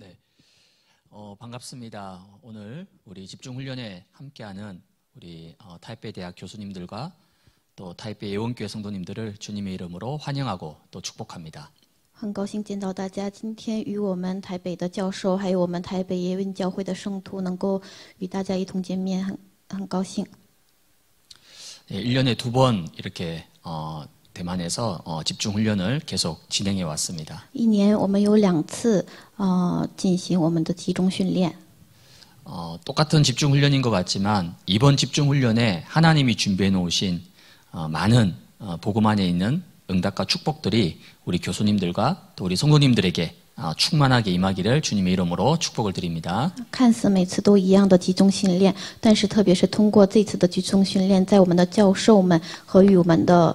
네. 어, 반갑습니다. 오늘 우리 집중훈련에 함께하는 우리 어, 타이베이 대학 교수님들과 또 타이베이 예원교회 성도님들을 주님의 이름으로 환영하고 또 축복합니다. 很高兴见到大家，今天与我们台北的教授，还有我们台北耶运教会的圣徒能够与大家一同见面，很很高兴。 네, 1년에 두 번 이렇게 어, 대만에서 어, 집중 훈련을 계속 진행해 왔습니다. 一年我们有两次进行我们的集中训练 어, 똑같은 집중 훈련인 것 같지만 이번 집중 훈련에 하나님이 준비해 놓으신 어, 많은 어, 복음 안에 있는 응답과 축복들이 우리 교수님들과 또 우리 성도님들에게 아, 충만하게 임하기를 주님의 이름으로 축복을 드립니다. 看似每次都一样的集中训练，但是特别是通过这次的集中训练，在我们的教授们和与我们的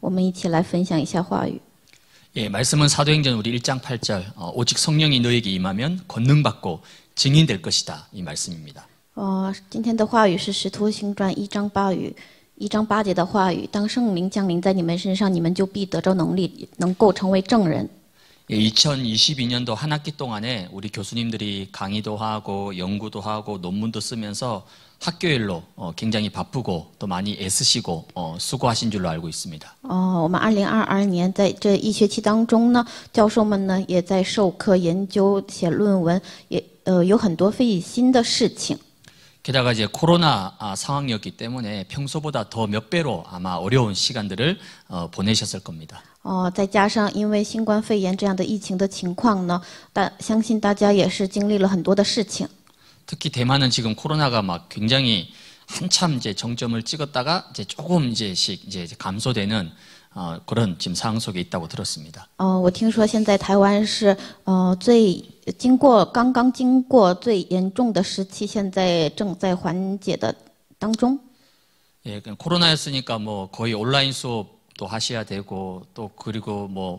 我们一起来分享一下话语。 예, 말씀은 사도행전 우리 1장 8절 어, 오직 성령이 너에게 임하면 권능 받고 증인 될 것이다 이 말씀입니다. 哦，今天的话语是《使徒行传》一章八语，一章八节的话语。当圣灵降临在你们身上，你们就必得着能力，能够成为证人。 예, 2022년도 한 학기 동안에 우리 교수님들이 강의도 하고 연구도 하고 논문도 쓰면서 학교 일로 어, 굉장히 바쁘고 또 많이 애쓰시고 어, 수고하신 줄로 알고 있습니다. 어, 我们2022年在这一学期当中呢，教授们呢也在授课研究、写论文，也呃有很多费心的事情。 게다가 이제 코로나 아, 상황이었기 때문에 평소보다 더 몇 배로 아마 어려운 시간들을 어, 보내셨을 겁니다. 어, 再加上因为新冠肺炎这样的疫情的情况呢，大相信大家也是经历了很多的事情。 특히 대만은 지금 코로나가 막 굉장히 한참 이제 정점을 찍었다가 이제 조금 이제씩 이제 감소되는 어, 그런 지금 상황 속에 있다고 들었습니다. 어, 我听说现在台湾是呃最经过刚刚经过最严重的时期，现在正在缓解的当中。 예, 그러니까 코로나였으니까 뭐 거의 온라인 수업도 하셔야 되고 또 그리고 뭐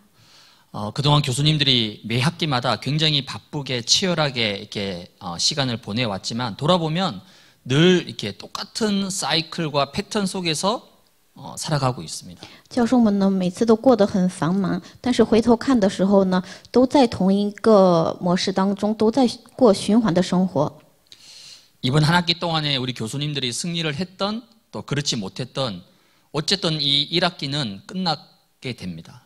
어, 그동안 교수님들이 매 학기마다 굉장히 바쁘게 치열하게 이렇게 어, 시간을 보내왔지만 돌아보면 늘 이렇게 똑같은 사이클과 패턴 속에서 어, 살아가고 있습니다. 教授们呢每次都过得很繁忙但是回头看的时候呢都在同一个模式当中都在过循环的生活 이번 한 학기 동안에 우리 교수님들이 승리를 했던 또 그렇지 못했던 어쨌든 이 1학기는 끝나게 됩니다.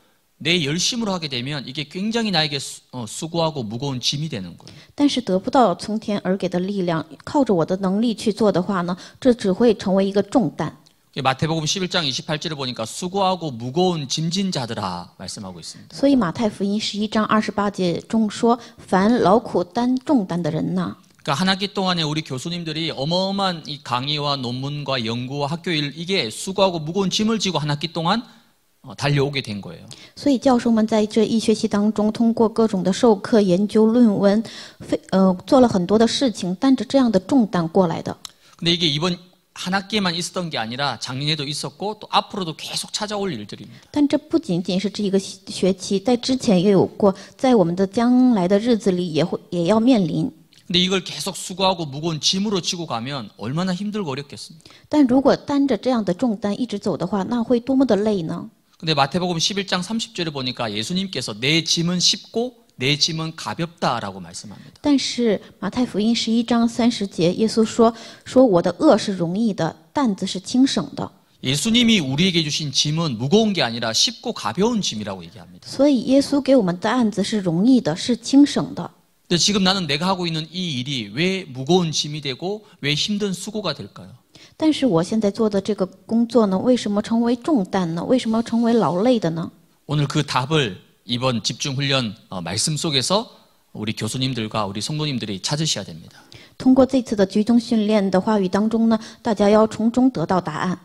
내 열심으로 하게 되면 이게 굉장히 나에게 수, 어, 고하고 무거운 짐이 되는 거예요. 但是得不到从天而给的力量，靠着我的能力去做的话呢，这只会成为一个重担。 마태복음 11장 28절을 보니까 수고하고 무거운 짐진 자들아 말씀하고 있습니다. 所以马太福音十一章二十八节凡劳苦担重担的人呐 그러니까 한 학기 동안에 우리 교수님들이 어마어마한 이 강의와 논문과 연구와 학교 일 이게 수고하고 무거운 짐을 지고 한 학기 동안 달려오게 된 거예요. 所以教授们在这一学期当中，通过各种的授课、研究论文，呃，做了很多的事情，担着这样的重担过来的。 근데 이게 이번 한 학기에만 있었던 게 아니라 작년에도 있었고 또 앞으로도 계속 찾아올 일들입니다. 但这不仅仅是这一个学期，在之前也有过，在我们的将来的日子里也会也要面临。 근데 이걸 계속 수고하고 무거운 짐으로 치고 가면 얼마나 힘들고 어렵겠습니까? 但如果担着这样的重担一直走的话，那会多么的累呢？ 근데 마태복음 11장 30절을 보니까 예수님께서 내 짐은 쉽고 내 짐은 가볍다라고 말씀합니다. 但是马太福音十一章三十节耶稣说我的轭是容易的担子是轻省的 예수님이 우리에게 주신 짐은 무거운 게 아니라 쉽고 가벼운 짐이라고 얘기합니다. 所以耶稣给我们的担子是容易的，是轻省的。 근데 지금 나는 내가 하고 있는 이 일이 왜 무거운 짐이 되고 왜 힘든 수고가 될까요? 但是我现在做的这个工作呢，为什么成为重担呢？为什么成为劳累的呢？ 오늘 그 답을 이번 집중 훈련 어, 말씀 속에서 우리 교수님들과 우리 성도님들이 찾으셔야 됩니다. 通过这次的集中训练的话语当中呢，大家要从中得到答案。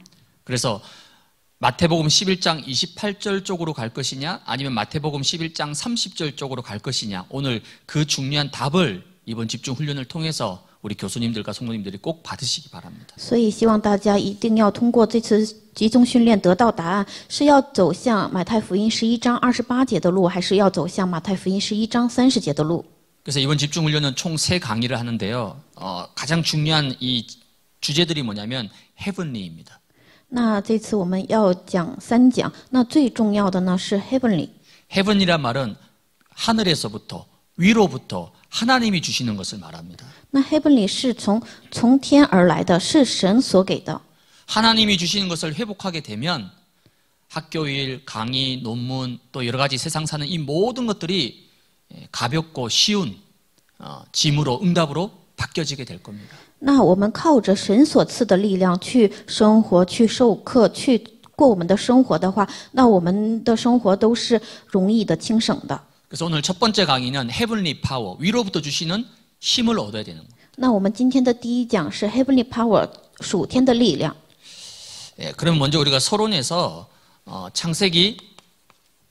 그래서 마태복음 11장 28절 쪽으로 갈 것이냐 아니면 마태복음 11장 30절 쪽으로 갈 것이냐 오늘 그 중요한 답을 이번 집중 훈련을 통해서 우리 교수님들과 성도님들이 꼭 받으시기 바랍니다. 所以希望大家一定要通过这次集中训练得到答案，是要走向马太福音十一章二十八节的路，还是要走向马太福音十一章三十节的路？ 그래서 이번 집중 훈련은 총 세 강의를 하는데요. 어, 가장 중요한 이 주제들이 뭐냐면 heavenly입니다. 那这次我们要讲三讲，那最重要的呢是 heavenly。 heaven이란 말은 하늘에서부터 위로부터 하나님이 주시는 것을 말합니다. 那黑本里是从从天而来的，是神所给的。하나님이 주시는 것을 회복하게 되면 학교일, 강의, 논문 또 여러 가지 세상 사는 이 모든 것들이 예, 가볍고 쉬운 어, 짐으로 응답으로 바뀌어지게 될 겁니다. 那我们靠着神所赐的力量去生活、去授课、去过我们的生活的话，那我们的生活都是容易的、轻省的。 그래서 오늘 첫 번째 강의는 헤븐리 파워, 위로부터 주시는 힘을 얻어야 되는 거예요. 那我们今天的第一讲是 h e a v e 属天的力量. 예, 그럼 먼저 우리가 서론에서 어, 창세기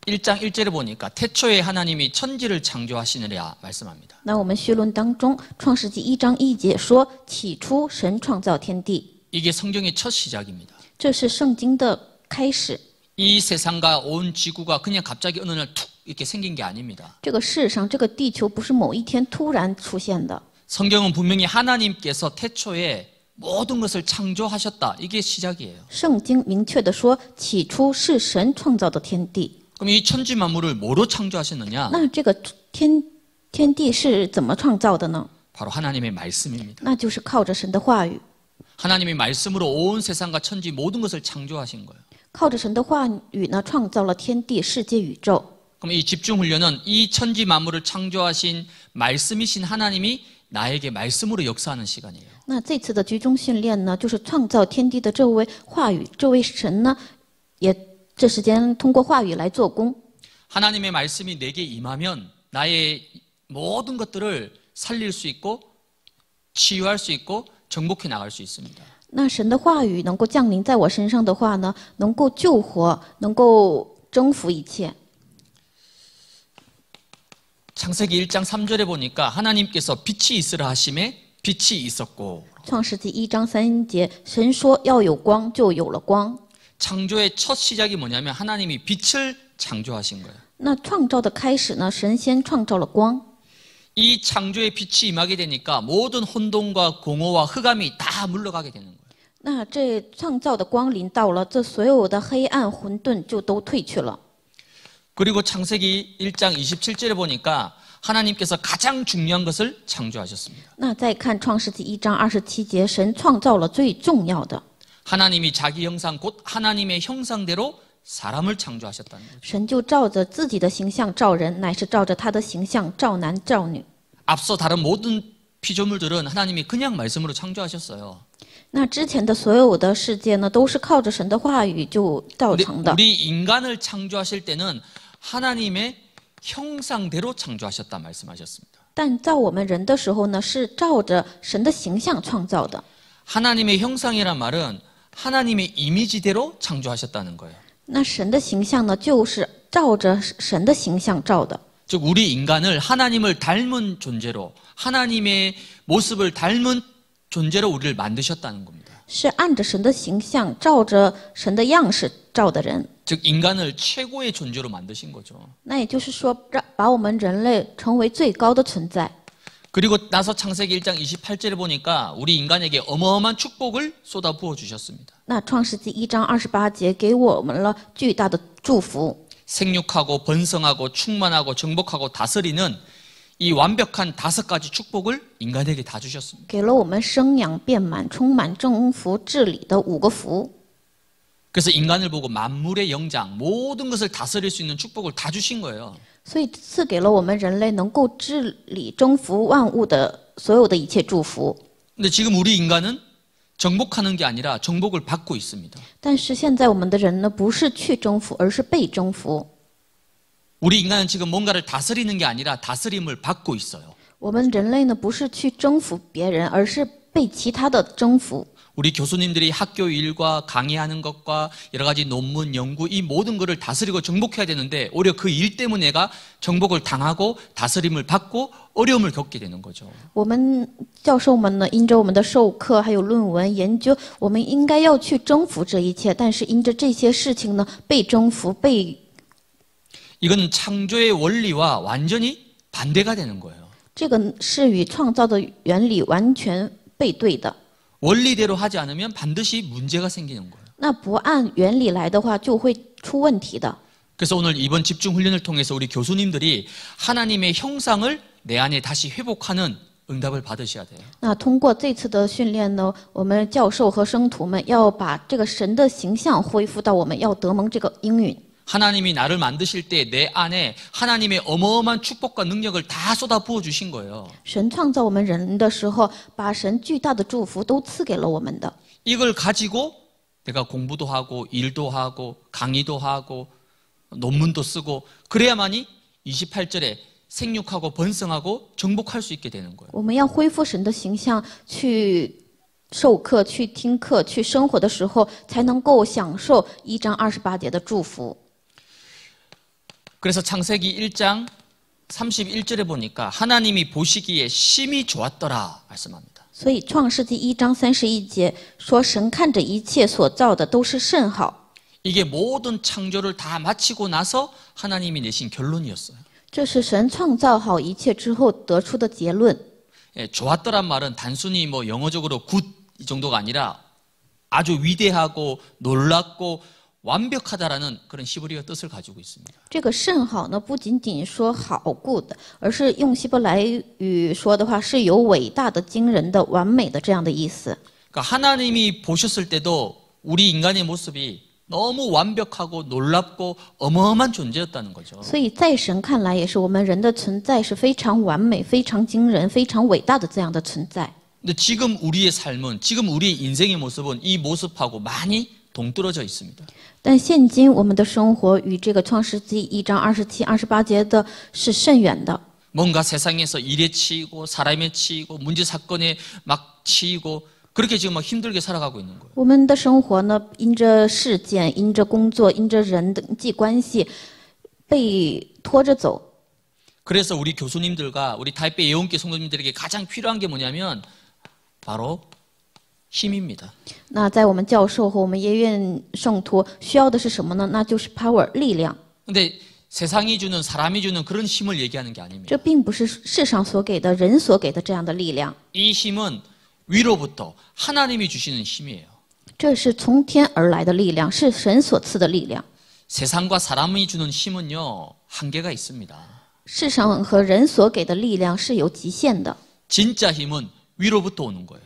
1장 1절을 보니까 태초에 하나님이 천지를 창조하시느라 말씀합니다. 那我们序论当中创世纪 1장 1节说起初神创造天地. 이게 성경의 첫 시작입니다. 这是圣经的开始.이 세상과 온 지구가 그냥 갑자기 어느 날툭 이렇게 생긴 게 아닙니다. 这个世上这个地球不是某一天突然出现的. 성경은 분명히 하나님께서 태초에 모든 것을 창조하셨다. 이게 시작이에요. 圣经明确地说,起初是神创造的天地. 그럼 이 천지 만물을 뭐로 창조하셨느냐? 那这个天天地是怎么创造的呢? 바로 하나님의 말씀입니다. 那就是靠着神的话语. 하나님의 말씀으로 온 세상과 천지 모든 것을 창조하신 거예요. 靠着神的话语呢，创造了天地、世界、宇宙。 그럼 이 집중 훈련은 이 천지 만물을 창조하신 말씀이신 하나님이 나에게 말씀으로 역사하는 시간이에요. 那这次的集中训练呢，就是创造天地的这位话语，这位神呢，也这时间通过话语来做工。 하나님의 말씀이 내게 임하면 나의 모든 것들을 살릴 수 있고 치유할 수 있고 정복해 나갈 수 있습니다. 那神的话语能够降临在我身上的话呢，能够救活，能够征服一切。 창세기 1장 3절에 보니까 하나님께서 빛이 있으라 하심에 빛이 있었고 创世纪一章三节，神说要有光，就有了光。 창조의 첫 시작이 뭐냐면 하나님이 빛을 창조하신 거예요. 那创造的开始呢，神先创造了光。이 창조의 빛이 임하게 되니까 모든 혼돈과 공허와 흑암이 다 물러가게 되는 거예요. 那这创造的光临到了，这所有的黑暗混沌就都退去了。 그리고 창세기 1장 27절에 보니까 하나님께서 가장 중요한 것을 창조하셨습니다. 하나님이 자기 형상 곧 하나님의 형상대로 사람을 창조하셨다는 神就照着自己的形象造人，乃是照着他的形象造男造女。 앞서 다른 모든 피조물들은 하나님이 그냥 말씀으로 창조하셨어요. 那之前的所有的世界呢，都是靠着神的话语就造成的。 우리 인간을 창조하실 때는 하나님의 형상대로 창조하셨다 말씀하셨습니다. 但造我们人的时候呢，是照着神的形象创造的。 하나님의 형상이란 말은 하나님의 이미지대로 창조하셨다는 거예요. 那神的形象呢，就是照着神的形象造的。즉 우리 인간을 하나님을 닮은 존재로 하나님의 모습을 닮은 존재로 우리를 만드셨다는 겁니다. 是按着神的形象，照着神的样式造的人。즉 인간을 최고의 존재로 만드신 거죠. 那也就是说,把我们人类成为最高的存在. 그리고 나서 창세기 1장 28절을 보니까 우리 인간에게 어마어마한 축복을 쏟아부어 주셨습니다. 那创世纪 1장 28节给我们了巨大的祝福. 생육하고 번성하고 충만하고 정복하고 다스리는 이 완벽한 다섯 가지 축복을 인간에게 다 주셨습니다. 给了我们生养、遍满、充满、征服、治理的五个福。 그래서 인간을 보고 만물의 영장 모든 것을 다스릴 수 있는 축복을 다 주신 거예요. 所以赐给了我们人类能够治理征服万物的所有的一切祝福。 근데 지금 우리 인간은 정복하는 게 아니라 정복을 받고 있습니다. 但是现在我们的人呢，不是去征服，而是被征服。 우리 인간은 지금 뭔가를 다스리는 게 아니라 다스림을 받고 있어요. 我们人类呢，不是去征服别人，而是被其他的征服。 우리 교수님들이 학교 일과 강의하는 것과 여러 가지 논문 연구 이 모든 것을 다스리고 정복해야 되는데 오히려 그 일 때문에 가 정복을 당하고 다스림을 받고 어려움을 겪게 되는 거죠. 我们教授们呢，因着我们的授课还有论文研究，我们应该要去征服这一切。但是因着这些事情呢，被征服被 이건 창조의 원리와 완전히 반대가 되는 거예요. 这个是与创造的原理完全背对的。 원리대로 하지 않으면 반드시 문제가 생기는 거예요. 那不按原理来的话就会出问题的. 그래서 오늘 이번 집중 훈련을 통해서 우리 교수님들이 하나님의 형상을 내 안에 다시 회복하는 응답을 받으셔야 돼요. 那通过这次的训练呢，我们教授和生徒们要把这个神的形象恢复到我们要得蒙这个应允。 하나님이 나를 만드실 때 내 안에 하나님의 어마어마한 축복과 능력을 다 쏟아 부어 주신 거예요. 神造我们人的时候把神巨大的祝福都赐给了我们的 이걸 가지고 내가 공부도 하고 일도 하고 강의도 하고 논문도 쓰고 그래야만이 28절에 생육하고 번성하고 정복할 수 있게 되는 거예요. 我们要恢复神的形象去授课、去听课、去生活的时候，才能够享受一章二十八节的祝福。 그래서 창세기 1장 31절에 보니까 하나님이 보시기에 심히 좋았더라 말씀합니다. 所以创世纪一章三十一节说神看着一切所造的都是甚好 이게 모든 창조를 다 마치고 나서 하나님이 내신 결론이었어요. 这是神创造好一切之后得出的结论. 예, 좋았더란 말은 단순히 뭐 영어적으로 굿 이 정도가 아니라 아주 위대하고 놀랍고 완벽하다라는 그런 시브리어 뜻을 가지고 있습니다. 这个甚好呢，不仅仅说好故的，而是用希伯来语说的话是有伟大的、惊人的、完美的这样的意思。 그러니까 하나님이 보셨을 때도 우리 인간의 모습이 너무 완벽하고 놀랍고 어마어마한 존재였다는 거죠. 所以在神看来也是我们人的存在是非常完美、非常惊人、非常伟大的这样的存在。 근데 지금 우리의 삶은 지금 우리의 인생의 모습은 이 모습하고 많이 동떨어져 있습니다. 但现今我们的生活与这个创世纪一章二十七、二十八节的是甚远的。 뭔가 세상에서 일에 치이고 사람에 치이고 문제 사건에 막 치이고 그렇게 지금 막 힘들게 살아가고 있는 거예요. 我们的生活呢，因着事件、因着工作、因着人际关系被拖着走。 그래서 우리 교수님들과 우리 타이페이 예원계 성도님들에게 가장 필요한 게 뭐냐면 바로 힘입니다. 那在我们教授和我们耶院圣徒需要的是什么呢？那就是 power 力量. 근데 세상이 주는 사람이 주는 그런 힘을 얘기하는 게 아닙니다. 这并不是世上所给的人所给的这样的力量.이 힘은 위로부터 하나님이 주시는 힘이에요. 这是从天而来的力量，是神所赐的力量. 세상과 사람이 주는 힘은요 한계가 있습니다. 世上和人所给的力量是有极限的. 진짜 힘은 위로부터 오는 거예요.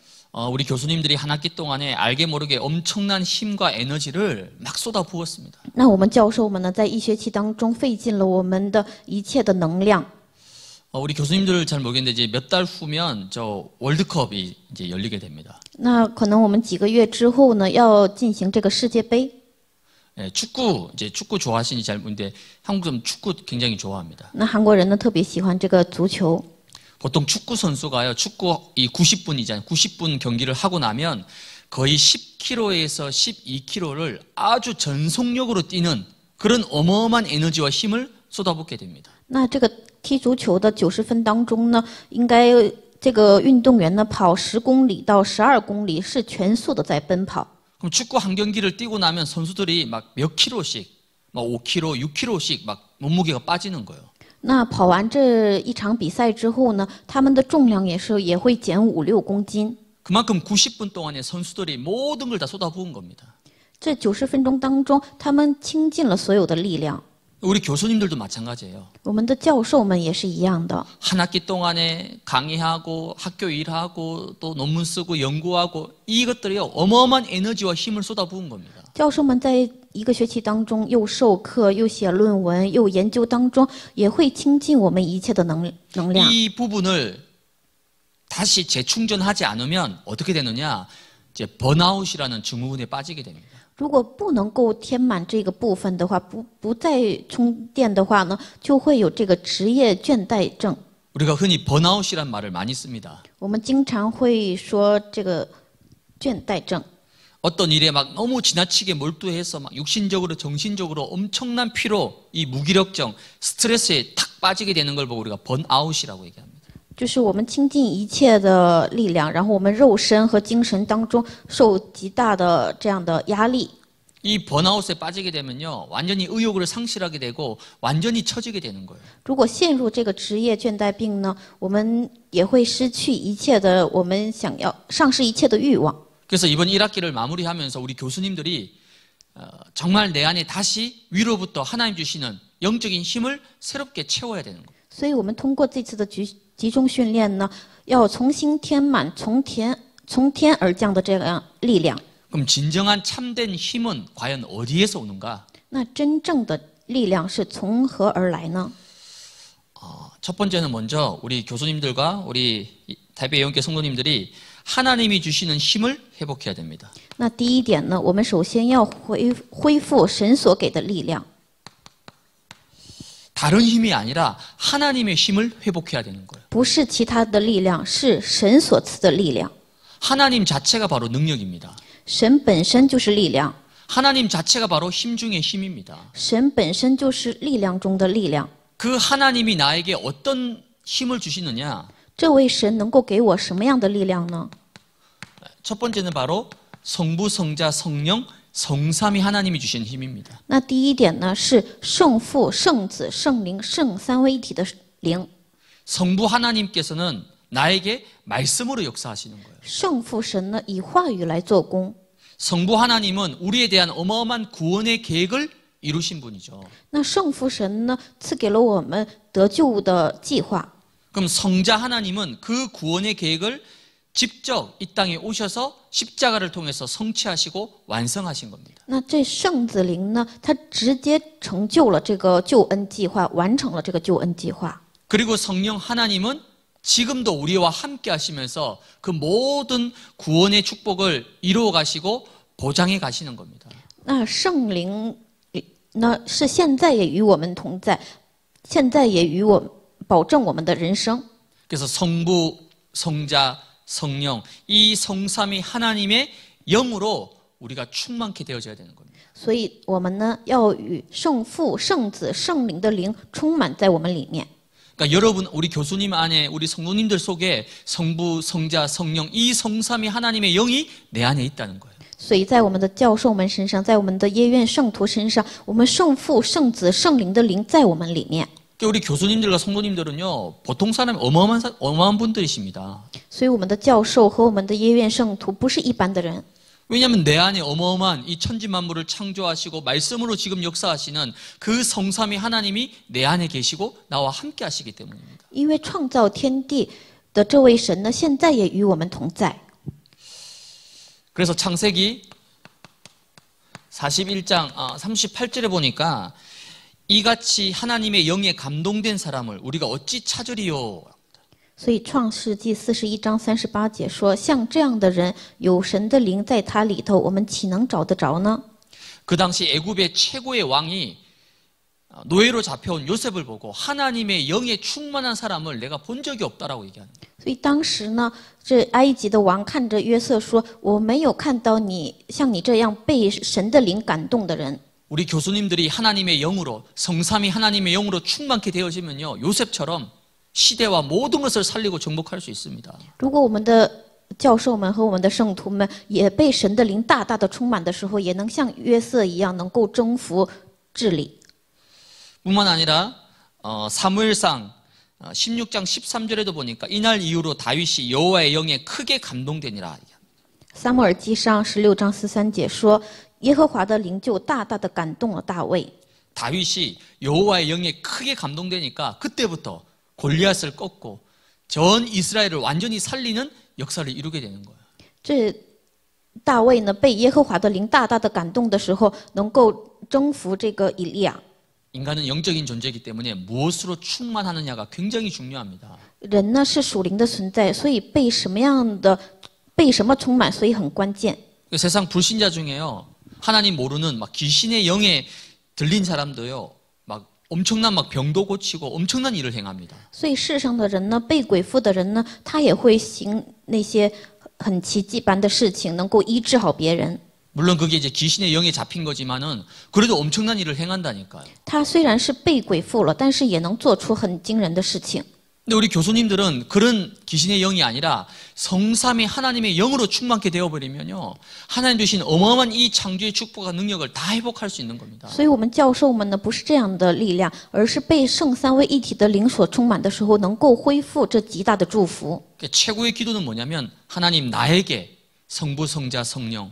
어, 우리 교수님들이 한 학기 동안에 알게 모르게 엄청난 힘과 에너지를 막 쏟아 부었습니다. 那我们教授们呢，在一学期当中费尽了我们的一切的能量。 우리 교수님들 잘 모르겠는데 이제 몇달 후면 저 월드컵이 이제 열리게 됩니다. 那可能我们几个月之后呢，要进行这个世界杯。 예, 축구 이제 축구 좋아하시니 잘 모르는데 한국 사 축구 굉장히 좋아합니다. 那韩国人呢特别喜欢这个足球。 보통 축구 선수가요, 축구 이 90분이잖아요. 90분 경기를 하고 나면 거의 10km에서 12km를 아주 전속력으로 뛰는 그런 어마어마한 에너지와 힘을 쏟아붓게 됩니다. 那这个踢足球的九十分当中呢，应该这个运动员呢跑十公里到十二公里是全速的在奔跑。 그럼 축구 한 경기를 뛰고 나면 선수들이 막몇 킬로씩, 막 5킬로, 6킬로씩 막 몸무게가 빠지는 거예요. 那跑完这一场比赛之后呢，他们的重量也是也会减五六公斤。그만큼90분 동안에 선수들이 모든 걸 다 쏟아부은 겁니다. 9 0分中他们倾尽了所有的力量 우리 교수님들도 마찬가지예요. 我们的教授们也是一样的.한 학기 동안에 강의하고 학교 일하고 또 논문 쓰고 연구하고 이것들이 어마어마한 에너지와 힘을 쏟아부은 겁니다. 教授们在 一个学期当中，又授课，又写论文，又研究当中，也会倾尽我们一切的能能量。이부분을다시재충전하지않으면어떻게되느냐이제번아웃이라는증후군에빠지게됩니다如果不能够填满这个部分的话，不不再充电的话呢，就会有这个职业倦怠症。우리가흔히번아웃이란말을많이씁니다我们经常会说这个倦怠症。 어떤 일에 막 너무 지나치게 몰두해서 막 육신적으로 정신적으로 엄청난 피로, 이 무기력증, 스트레스에 탁 빠지게 되는 걸 보고 우리가 번아웃이라고 얘기합니다. 就是我们倾尽一切的力量，然后我们肉身和精神当中受极大的这样的压力。이 번아웃에 빠지게 되면요, 완전히 의욕을 상실하게 되고 완전히 처지게 되는 거예요. 如果陷入这个职业倦怠病呢，我们也会失去一切的我们想要丧失一切的欲望。 그래서 이번 1학기를 마무리하면서 우리 교수님들이 어, 정말 내 안에 다시 위로부터 하나님 주시는 영적인 힘을 새롭게 채워야 되는 거예요. 所以我们通过这次的集集中训练呢，要从心填满，从天从天而降的这样力量。 그럼 진정한 참된 힘은 과연 어디에서 오는가? 那真正的力量是从何而来呢？첫 번째는 먼저 우리 교수님들과 우리台北예계 성도님들이 하나님이 주시는 힘을 회복해야 됩니다. 那第一点呢，我们首先要恢恢复神所给的力量。 다른 힘이 아니라 하나님의 힘을 회복해야 되는 거예요. 不是其他的力量，是神所赐的力量。 하나님 자체가 바로 능력입니다. 神本身就是力量。 하나님 자체가 바로 힘 중의 힘입니다. 神本身就是力量中的力量。그 하나님이 나에게 어떤 힘을 주시느냐? 这位神能够给我什么样的力量呢？첫 번째는 바로 성부, 성자, 성령, 성삼이 하나님이 주신 힘입니다. 那第一点呢是圣父、圣子、圣灵、圣三位一体的灵。 성부 하나님께서는 나에게 말씀으로 역사하시는 거예요. 圣父神呢以话语来做工。 성부 하나님은 우리에 대한 어마어마한 구원의 계획을 이루신 분이죠. 那圣父神呢赐给了我们得救的计划。 그럼 성자 하나님은 그 구원의 계획을 직접 이 땅에 오셔서 십자가를 통해서 성취하시고 완성하신 겁니다. 那这圣子灵呢，他直接成就了这个救恩计划，完成了这个救恩计划。 그리고 성령 하나님은 지금도 우리와 함께 하시면서 그 모든 구원의 축복을 이루어 가시고 보장해 가시는 겁니다. 那圣灵呢是现在也与我们同在，现在也与我保证我们的人生。 그래서 성부, 성자, 성령 이 성삼위 하나님의 영으로 우리가 충만케 되어져야 되는 겁니다. 所以我们呢要与圣父、圣子、圣灵的灵充满在我们里面。 그러니까 여러분 우리 교수님 안에 우리 성도님들 속에 성부, 성자, 성령 이 성삼위 하나님의 영이 내 안에 있다는 거예요. 所以在我们的教授们身上，在我们的耶院圣徒身上，我们圣父、圣子、圣灵的灵在我们里面。 우리 교수님들과 성도님들은요 보통 사람 어마어마한 어마한 분들이십니다. 왜냐하면 내 안에 어마어마한 이 천지 만물을 창조하시고 말씀으로 지금 역사하시는 그 성삼위 하나님이 내 안에 계시고 나와 함께 하시기 때문입니다. 그래서 창세기 41장 38절에 아, 보니까 이같이 하나님의 영에 감동된 사람을 우리가 어찌 찾으리요? 所以创世纪四十一章三十八节说：“像这样的人，有神的灵在他里头，我们岂能找得着呢？”그 당시 애굽의 최고의 왕이 노예로 잡혀온 요셉을 보고 하나님의 영에 충만한 사람을 내가 본 적이 없다라고 얘기하는 거예요. 所以当 우리 교수님들이 하나님의 영으로 성삼이 하나님의 영으로 충만케 되어지면요 요셉처럼 시대와 모든 것을 살리고 정복할 수 있습니다. 如果我们的教授们和我们的圣徒们也被神的灵大大的充满的时候，也能像约瑟一样能够征服治理。 뿐만 아니라 어, 사무엘상 16장 어, 13절에도 보니까 이날 이후로 다윗이 여호와의 영에 크게 감동되니라. 撒母耳기상 16장 十3절에 耶和华的灵就大大的感动了大卫。 다윗이 여호와의 영에 크게 감동되니까 그때부터 골리앗을 꺾고 전 이스라엘을 완전히 살리는 역사를 이루게 되는 거예요. 这大卫呢被耶和华的灵大大的感动的时候，能够征服这个以利亚。 인간은 영적인 존재이기 때문에 무엇으로 충만하느냐가 굉장히 중요합니다. 人呢是属灵的存在，所以被什么样的被什么充满，所以很关键。 세상 불신자 중에요 하나님 모르는 막 귀신의 영에 들린 사람도요. 막 엄청난 막 병도 고치고 엄청난 일을 행합니다. 所以世上的人呢，被鬼附的人呢，他也会行那些很奇迹般的事情，能够医治好别人。 물론 그게 이제 귀신의 영에 잡힌 거지만은 그래도 엄청난 일을 행한다니까요. 他虽然是被鬼附了，但是也能做出很惊人的事情。 근데 우리 교수님들은 그런 귀신의 영이 아니라 성삼이 하나님의 영으로 충만케 되어버리면요. 하나님 주신 어마어마한 이 창조의 축복과 능력을 다 회복할 수 있는 겁니다. 所以我们教授们呢不是这样的力量，而是被圣三位一体的灵所充满的时候，能够恢复这极大的祝福。 최고의 기도는 뭐냐면 하나님 나에게 성부 성자 성령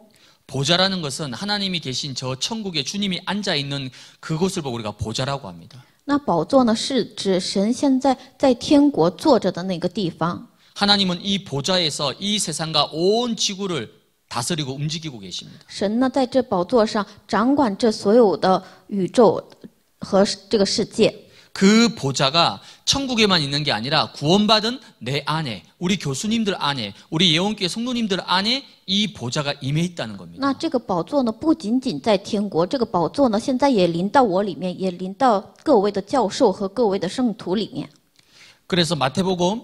보좌라는 것은 하나님이 계신 저 천국에 주님이 앉아 있는 그곳을 보고 우리가 보좌라고 합니다. 那宝座呢是指神现在在天国坐着的那个地方。 하나님은 이 보좌에서 이 세상과 온 지구를 다스리고 움직이고 계십니다. 神呢在这宝座上掌管这所有的宇宙和这个世界。그 보좌가 천국에만 있는 게 아니라 구원받은 내 안에, 우리 교수님들 안에, 우리 예원교회 성도님들 안에 이 보좌가 임해 있다는 겁니다. 那这个宝座呢不仅仅在天国，这个宝座呢现在也临到我里面，也临到各位的教授和各位的圣徒里面。그래서 마태복음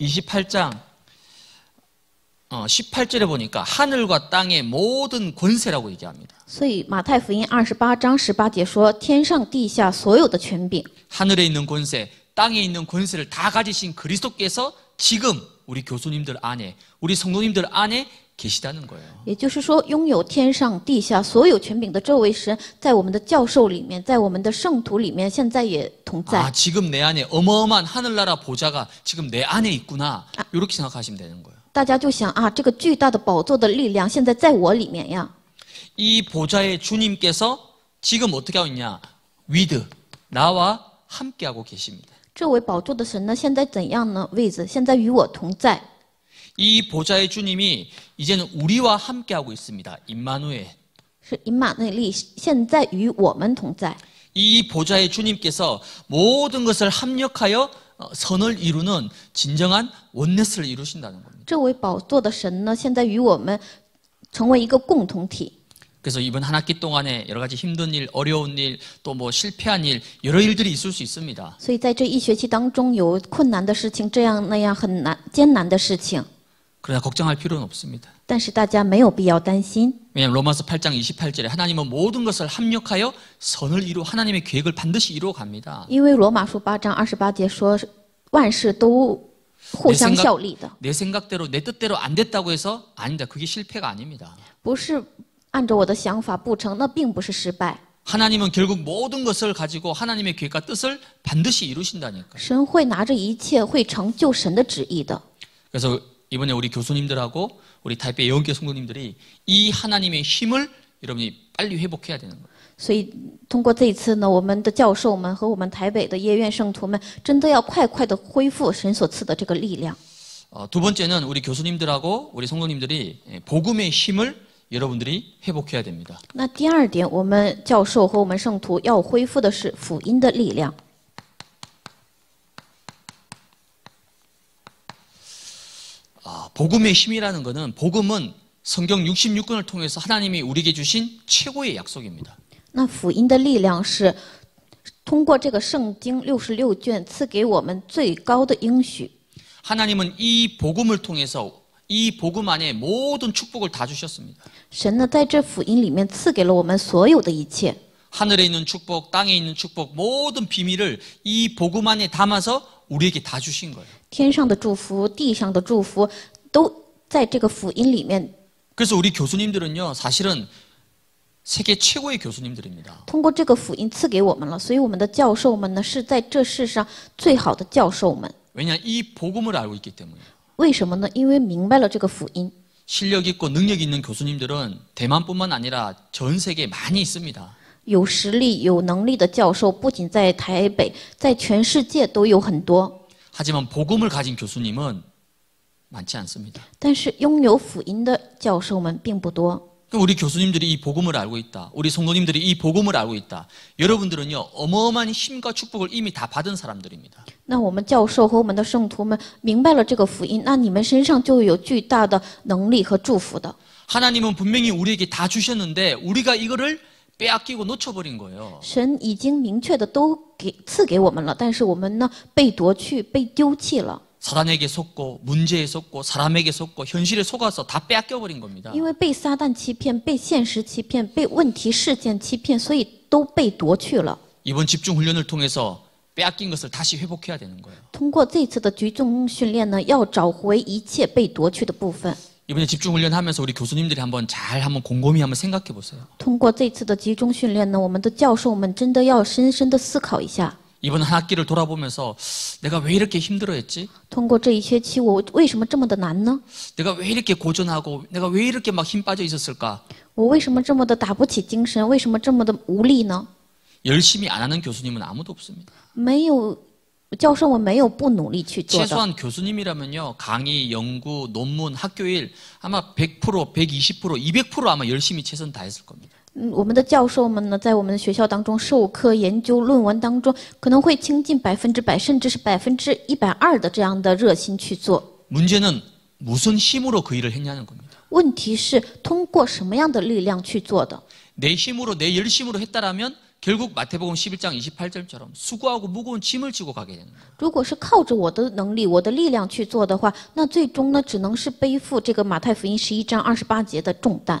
28장 18절에 어, 보니까 하늘과 땅의 모든 권세라고 얘기합니다. 所以马太福音28章18节说天上地下所有的权柄 하늘에 있는 권세, 땅에 있는 권세를 다 가지신 그리스도께서 지금 우리 교수님들 안에, 우리 성도님들 안에 계시다는 거예요. 也就是说拥有天上地下所有权柄的这位神在我们的教授里面在我们的圣徒里面现在也同在 아, 지금 내 안에 어마어마한 하늘나라 보좌가 지금 내 안에 있구나. 이렇게 생각하시면 되는 거예요. 大家就想啊，这个巨大的宝座的力量现在在我里面呀。이 보좌의 주님께서 지금 어떻게 하고 있냐? 위드 나와 함께하고 계십니다. 这位宝座的神呢，现在怎样呢？位子现在与我同在。이 보좌의 주님이 이제는 우리와 함께하고 있습니다. 임마누엘. 是임마누엘이现在与我们同在.이 보좌의 주님께서 모든 것을 합력하여 어, 선을 이루는 진정한 원넷을 이루신다는 겁니다. 这位宝座的神呢，现在与我们成为一个共同体。 그래서 이번 한 학기 동안에 여러 가지 힘든 일, 어려운 일, 또 뭐 실패한 일, 여러 일들이 있을 수 있습니다. 所以在这一学期当中有困难的事情，这样那样很难艰难的事情。 그러나 걱정할 필요는 없습니다. 왜냐하면 로마서 8장 28절에 하나님은 모든 것을 합력하여 선을 이루 하나님의 계획을 반드시 이루어 갑니다. 내, 생각, 내 생각대로 내 뜻대로 안 됐다고 해서 아니다. 그게 실패가 아닙니다. 하나님은 결국 모든 것을 가지고 하나님의 계획과 뜻을 반드시 이루신다니까. 그래서 이번에 우리 교수님들하고 우리 타이페이 예원계 성도님들이 이 하나님의 힘을 여러분이 빨리 회복해야 되는 거예요. 所以通过这一次呢，我们的教授们和我们台北的夜院圣徒们，真的要快快的恢复神所赐的这个力量。 어, 두 번째는 우리 교수님들하고 우리 성도님들이 예, 복음의 힘을 여러분들이 회복해야 됩니다. 那第二点，我们教授和我们圣徒要恢复的是福音的力量。 복음의 힘이라는 것은 복음은 성경 66권을 통해서 하나님이 우리에게 주신 최고의 약속입니다. 那过这个圣经六十卷赐给我们最高的应许 하나님은 이 복음을 통해서 이 복음 안에 모든 축복을 다 주셨습니다. 神呢在这福音里面赐给了我们所有的一切。 하늘에 있는 축복, 땅에 있는 축복, 모든 비밀을 이 복음 안에 담아서 우리에게 다 주신 거예요. 天上的祝福，地上的祝福，都在这个福音里面。 그래서 우리 교수님들은요, 사실은 세계 최고의 교수님들입니다. 通过这个福音赐给我们了，所以我们的教授们呢是在这世上最好的教授们。 왜냐 이 복음을 알고 있기 때문에 为什么呢？因为明白了这个福音， 실력 있고 능력 있는 교수님들은 대만뿐만 아니라 전세계 많이 있습니다. 有实力、有能力的教授不仅在台北，在全世界都有很多。 하지만 복음을 가진 교수님은 많지 않습니다. 但是拥有福音的教授们并不多. 우리 교수님들이 이 복음을 알고 있다. 우리 성도님들이 이 복음을 알고 있다. 여러분들은요 어마어마한 힘과 축복을 이미 다 받은 사람들입니다. 那我们教授和我们的圣徒们明白了这个福音，那你们身上就有巨大的能力和祝福的. 하나님은 분명히 우리에게 다 주셨는데 우리가 이거를 빼앗기고 놓쳐버린 거예요. 神已经明确的都给赐给我们了，但是我们呢被夺去、被丢弃了。 사단에게 속고 문제에 속고 사람에게 속고 현실에 속아서 다 빼앗겨 버린 겁니다. 因为被撒旦欺骗,被现实欺骗,被问题事件欺骗,所以都被夺去了. 이번 집중 훈련을 통해서 빼앗긴 것을 다시 회복해야 되는 거예요. 通过这次的集中训练呢,要找回一切被夺去的部分. 이번에 집중 훈련하면서 우리 교수님들이 한번 잘 한번 곰곰이 한번 생각해 보세요. 通过这次的集中训练呢,我们的教授们真的要深深的思考一下. 이번 한 학기를 돌아보면서 내가 왜 이렇게 힘들어했지? 通过这一学期我为什么这么的难呢? 내가 왜 이렇게 고전하고 내가 왜 이렇게 막 힘 빠져 있었을까? 我为什么这么的打不起精神,为什么这么的无力呢? 열심히 안 하는 교수님은 아무도 없습니다. 没有教授们没有不努力去做 최소한 교수님이라면요 강의, 연구, 논문, 학교 일 아마 100%, 120%, 200% 아마 열심히 최선 다했을 겁니다. 嗯，我们的教授们呢，在我们的学校当中授课、研究、论文当中，可能会倾尽百分之百，甚至是百分之一百二的这样的热心去做。문제는무슨힘으로그일을했냐는겁니다问题是通过什么样的力量去做的？내힘으로내열심으로했다라면결국마태복음11장28절처럼수고하고무거운짐을지고가게如果是靠着我的能力、我的力量去做的话，那最终呢，只能是背负这个马太福音十一章二十八节的重担。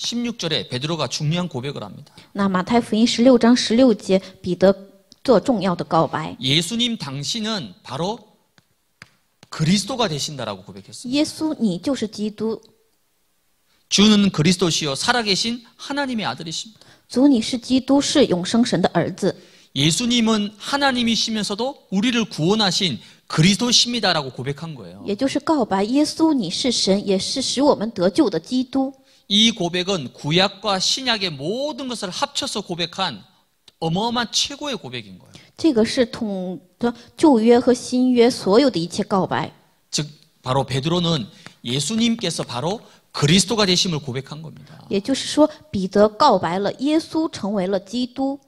16절에 베드로가 중요한 고백을 합니다. 1 6章1 6节彼得做重要的告白 예수님 당신은 바로 그리스도가 되신다라고 고백했습니다. 예수你就是基督. 주는 그리스도시요 살아계신 하나님의 아들이십니다. 主你是基督是永生神的儿子. 예수님은 하나님이시면서도 우리를 구원하신 그리스도십니다라고 고백한 거예요. 也就是告白耶稣你是神也是使我们得救的基督.이 고백은 구약과 신약의 모든 것을 합쳐서 고백한 어마어마한 최고의 고백인 거예요. 즉 바로 베드로는 예수님께서 바로 그리스도가 되심을 고백한 겁니다. 也就是说彼得告白了耶稣成为了基督.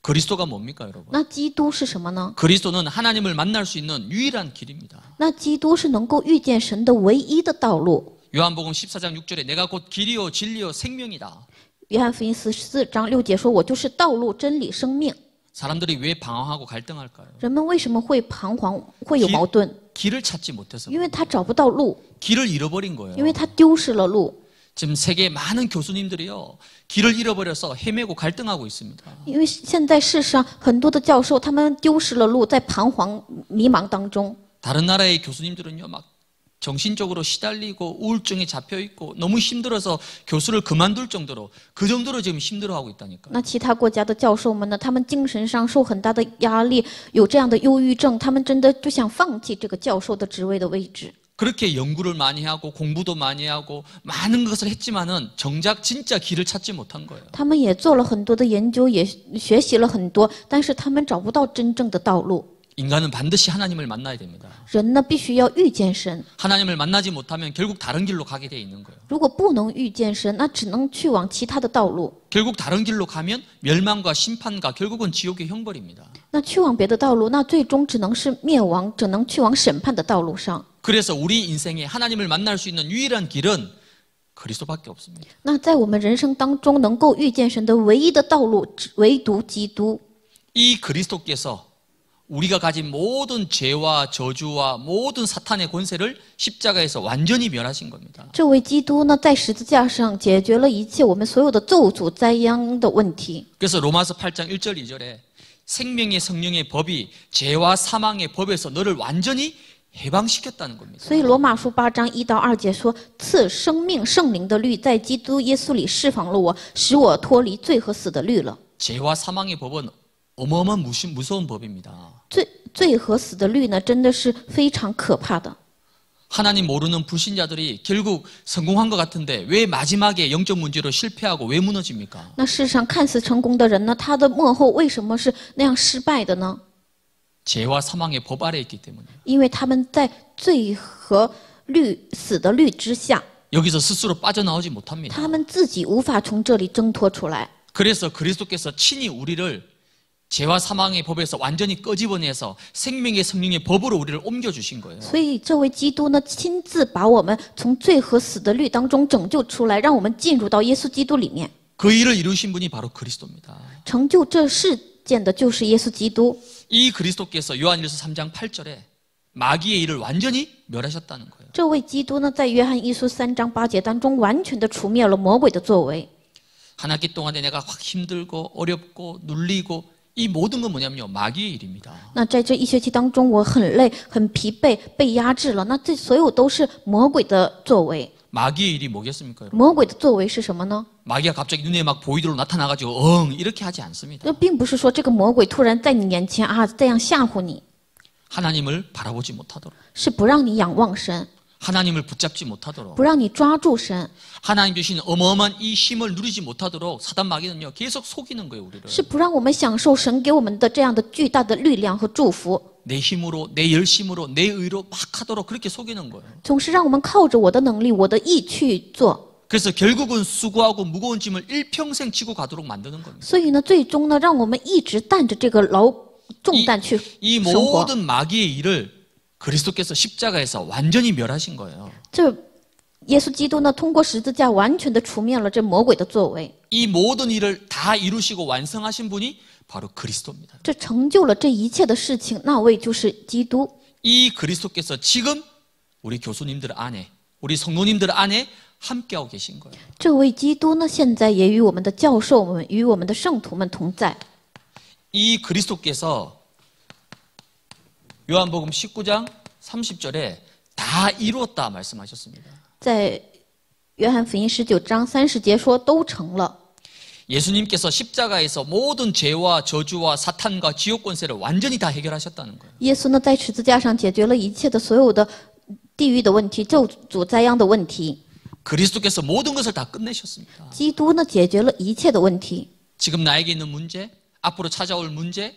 그리스도가 뭡니까, 여러분? 那基督是什么呢? 그리스도는 하나님을 만날 수 있는 유일한 길입니다. 那基督是能够遇见神的唯一的道路. 요한복음 14장 6절에 내가 곧 길이요 진리요 생명이다. 요한복음 14장 6절에 我就是道路真理生命 사람들이 왜 방황하고 갈등할까요? 人们为什么会彷徨会有矛盾? 길을 찾지 못해서. 因为他找不到路. 길을 잃어버린 거예요. 因为他丢失了路. 지금 세계 많은 교수님들이요 길을 잃어버려서 헤매고 갈등하고 있습니다. 因为现在世上很多的教授他们丢失了路在彷徨迷茫当中 다른 나라의 교수님들은요 막 정신적으로 시달리고 우울증에 잡혀 있고 너무 힘들어서 교수를 그만둘 정도로 그 정도로 지금 힘들어하고 있다니까. 那其他国家的教授们呢？他们精神上受很大的压力，有这样的忧郁症，他们真的就想放弃这个教授的职位的位置。 그렇게 연구를 많이 하고 공부도 많이 하고 많은 것을 했지만은 정작 진짜 길을 찾지 못한 거예요. 他们也做了很多的研究，也学习了很多，但是他们找不到真正的道路。 인간은 반드시 하나님을 만나야 됩니다. 人呢必须要遇见神. 하나님을 만나지 못하면 결국 다른 길로 가게 돼 있는 거예요. 如果不能遇见神,那只能去往其他的道路. 결국 다른 길로 가면 멸망과 심판과 결국은 지옥의 형벌입니다. 那去往别的道路,那最终只能是灭亡,只能去往审判的道路上. 그래서 우리 인생에 하나님을 만날 수 있는 유일한 길은 그리스도밖에 없습니다. 那在我们人生当中能够遇见神的唯一的道路,唯独基督.이 그리스도께서 우리가 가진 모든 죄와 저주와 모든 사탄의 권세를 십자가에서 완전히 멸하신 겁니다. 그래서 로마서 8장 1절 2절에 생명의 성령의 법이 죄와 사망의 법에서 너를 완전히 해방시켰다는 겁니다. 所以罗马书8章1到2节说，赐生命圣灵的律在基督耶稣里释放了我，使我脱离罪和死的律了。 죄와 사망의 법은 어마어마한 무시, 무서운 법입니다. 罪罪和死的律呢，真的是非常可怕的。 하나님 모르는 불신자들이 결국 성공한 것 같은데 왜 마지막에 영적 문제로 실패하고 왜 무너집니까? 那世上看似成功的人呢，他的幕后为什么是那样失败的呢？ 죄와 사망의 법 아래 있기 때문에. 因为他们在罪和律死的律之下。 여기서 스스로 빠져나오지 못합니다. 他们自己无法从这里挣脱出来。 그래서 그리스도께서 친히 우리를 죄와 사망의 법에서 완전히 꺼집어내서 생명의 성령의 법으로 우리를 옮겨 주신 거예요. 所以这位基督呢亲自把我们从罪和死的律当中拯救出来，让我们进入到耶稣基督里面.그 일을 이루신 분이 바로 그리스도입니다. 이 그리스도께서 요한일서 3장 8절에 마귀의 일을 완전히 멸하셨다는 거예요. 한 학기 동안에 내가 확 힘들고 어렵고 눌리고 이 모든 건 뭐냐면요. 마귀의 일입니다. 那在这一学期当中，我很累、很疲惫、被压制了。那这所有都是魔鬼的作为。 마귀의 일이 뭐겠습니까? 魔鬼的作为是什么呢? 마귀가 갑자기 눈에 막 보이도록 나타나가지고 엉 이렇게 하지 않습니다. 并不是说这个魔鬼突然在你眼前啊这样吓唬你。 하나님을 바라보지 못하도록. 是不让你仰望神. 하나님을 붙잡지 못하도록 不让你抓住神. 하나님 주신 어마어마한 이 힘을 누리지 못하도록 사단 마귀는요 계속 속이는 거예요 우리를 是不让我们享受神给我们的这样的巨大的力量和祝福내 힘으로 내 열심으로 내 의로 막 하도록 그렇게 속이는 거예요 그래서 결국은 수고하고 무거운 짐을 일평생 지고 가도록 만드는 겁니다 所이 모든 마귀의 일을 그리스도께서 십자가에서 완전히 멸하신 거예요. 这耶基督呢通过十字架完全的除灭了这魔鬼的作为이 모든 일을 다 이루시고 완성하신 분이 바로 그리스도입니다. 这成就了这一切的事情，那位就是基督。이 그리스도께서 지금 우리 교수님들 안에, 우리 성도님들 안에 함께하고 계신 거예요. 这位基督呢，现在也与我们的教授们、与我们的圣徒们同在。이 그리스도께서 요한복음 19장 30절에 다 이루었다 말씀하셨습니다. 在约翰福音十九 예수님께서 십자가에서 모든 죄와 저주와 사탄과 지옥 권세를 완전히 다 해결하셨다는 거예요. 그리스도께서 모든 것을 다 끝내셨습니다. 지금 나에게 있는 문제, 앞으로 찾아올 문제,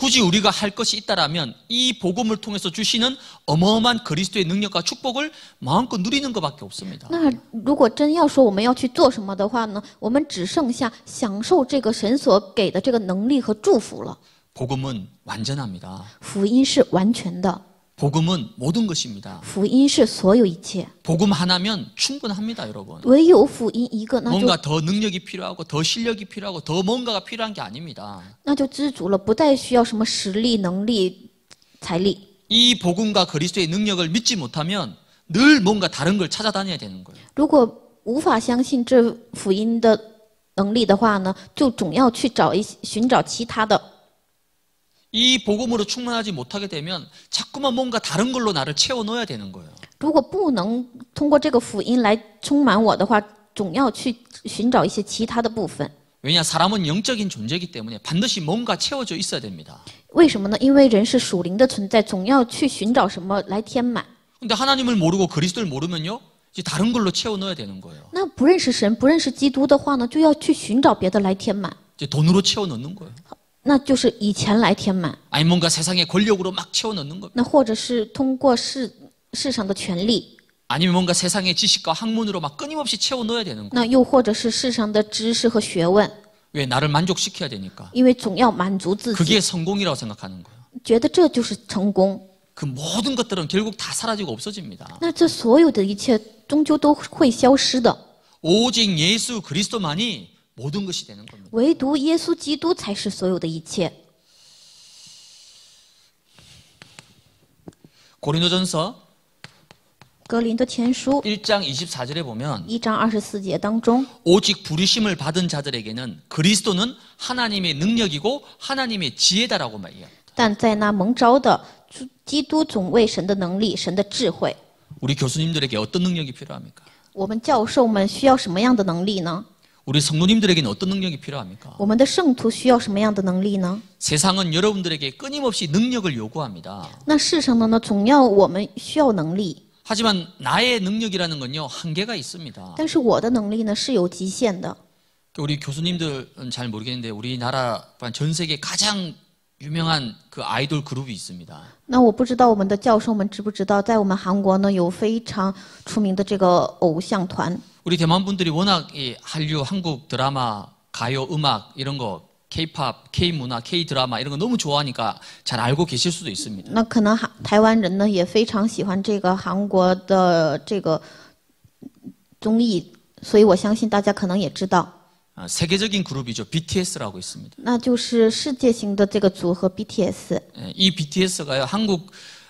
굳이 우리가 할 것이 있다라면 이 복음을 통해서 주시는 어마어마한 그리스도의 능력과 축복을 마음껏 누리는 것밖에 없습니다. 那如果真要说我们要去做什么的话呢，我们只剩下享受这个神所给的这个能力和祝福了。 복음은 완전합니다. 福音是完全的. 복음은 모든 것입니다. 복음 하나면 충분합니다, 여러분. 뭔가 더 능력이 필요하고 더 실력이 필요하고 더 뭔가가 필요한 게 아닙니다. 이 복음과 그리스도의 능력을 믿지 못하면 늘 뭔가 다른 걸 찾아다녀야 되는 거예요. 如果无法相信这福音的能力的话呢，就总要去找一寻找其他的。이 복음으로 충만하지 못하게 되면 자꾸만 뭔가 다른 걸로 나를 채워 넣어야 되는 거예요. 如果不能通过这个福音来充满我的话，总要去寻找一些其他的部分。 왜냐 사람은 영적인 존재이기 때문에 반드시 뭔가 채워져 있어야 됩니다. 为什么呢？因为人是属灵的存在，总要去寻找什么来填满。 근데 하나님을 모르고 그리스도를 모르면요. 이제 다른 걸로 채워 넣어야 되는 거예요. 那不认识神，不认识基督的话呢，就要去寻找别的来填满。 이제 돈으로 채워 넣는 거예요. 那就是以钱来填满。 아니 뭔가 세상의 권력으로 막 채워 넣는 것. 那或者是通过世世上的权力。 아니면 뭔가 세상의 지식과 학문으로 막 끊임없이 채워 넣어야 되는 것. 那又或者是世上的知识和学问。왜 나를 만족시켜야 되니까. 因为总要满足自己。 그게 성공이라고 생각하는 거 觉得这就是成功。그 모든 것들은 결국 다 사라지고 없어집니다. 那这所有的一切终究都会消失的。 오직 예수 그리스도만이 모든 것이 되는 겁니다. 唯独耶稣基督才是所有的一切. 고린도전서 格林多前书 1장 24절에 보면 1장 24节当中 오직 부르심을 받은 자들에게는 그리스도는 하나님의 능력이고 하나님의 지혜다라고 말해요. 但在那蒙召的基督总为神的能力、神的智慧。 우리 교수님들에게 어떤 능력이 필요합니까? 我们教授们需要什么样的能力呢？ 우리 성도님들에게는 어떤 능력이 필요합니까? 我们的圣徒需要什么样的能力呢? 세상은 여러분들에게 끊임없이 능력을 요구합니다. 那世上呢总要我们需要能力. 하지만 나의 능력이라는 건요 한계가 있습니다. 但是我的能力呢是有极限的. 우리 교수님들은 음, 잘 모르겠는데 우리나라 전 세계 가장 유명한 그 아이돌 그룹이 있습니다. 那我不知道我们的教授们知不知道，在我们韩国呢有非常出名的这个偶像团。 우리 대만 분들이 워낙 이 한류 한국 드라마, 가요, 음악 이런 거 k 팝 o p K 文化, K 드라마 이런 거 너무 좋아하니까 잘 알고 계실 수도 있습니다. 那可能台湾人呢也非常喜欢这个韩国的这个综艺，所以我相信大家可能也知道。 세계적인 그룹이죠. BTS라고 있습니다. 那就是世界型的这个组合 BTS。이 BTS가요 한국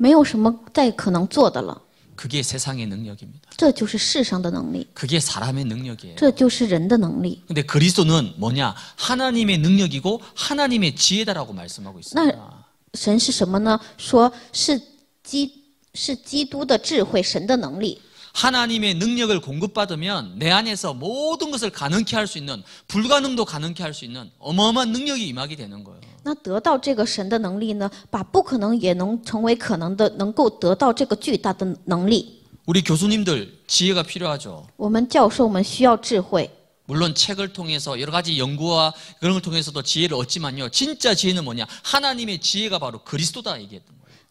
没有什么再可能做的了。 그게 세상의 능력입니다. 这就是世上的能力. 그게 사람의 능력이에요. 这就是人的能力. 근데 그리스도는 뭐냐? 하나님의 능력이고 하나님의 지혜다라고 말씀하고 있습니다. 神是什么呢？说是基是基督的智慧，神的能力。 하나님의 능력을 공급받으면 내 안에서 모든 것을 가능케 할 수 있는 불가능도 가능케 할 수 있는 어마어마한 능력이 임하게 되는 거예요. 那得到这个神的能力呢，把不可能也能成为可能的，能够得到这个巨大的能力。 우리 교수님들 지혜가 필요하죠. 我们教授们需要智慧。 물론 책을 통해서 여러 가지 연구와 그런 걸 통해서도 지혜를 얻지만요. 진짜 지혜는 뭐냐? 하나님의 지혜가 바로 그리스도다 얘기했던 那通过书籍啊，通过各种的研究呢，也会得到这样的知识。但是真正的智慧呢，是通过神、通过基督而来的。罗马서일장16절에도이복음은모든믿는자에게구원을주시는하나님의능력이된다라고얘기합니다罗马书一章十六节说：“这福音本是神的大能，要救一切相信的人。”이번집중훈련통해서우리교수님들과우리성도님들이바로이복음의능력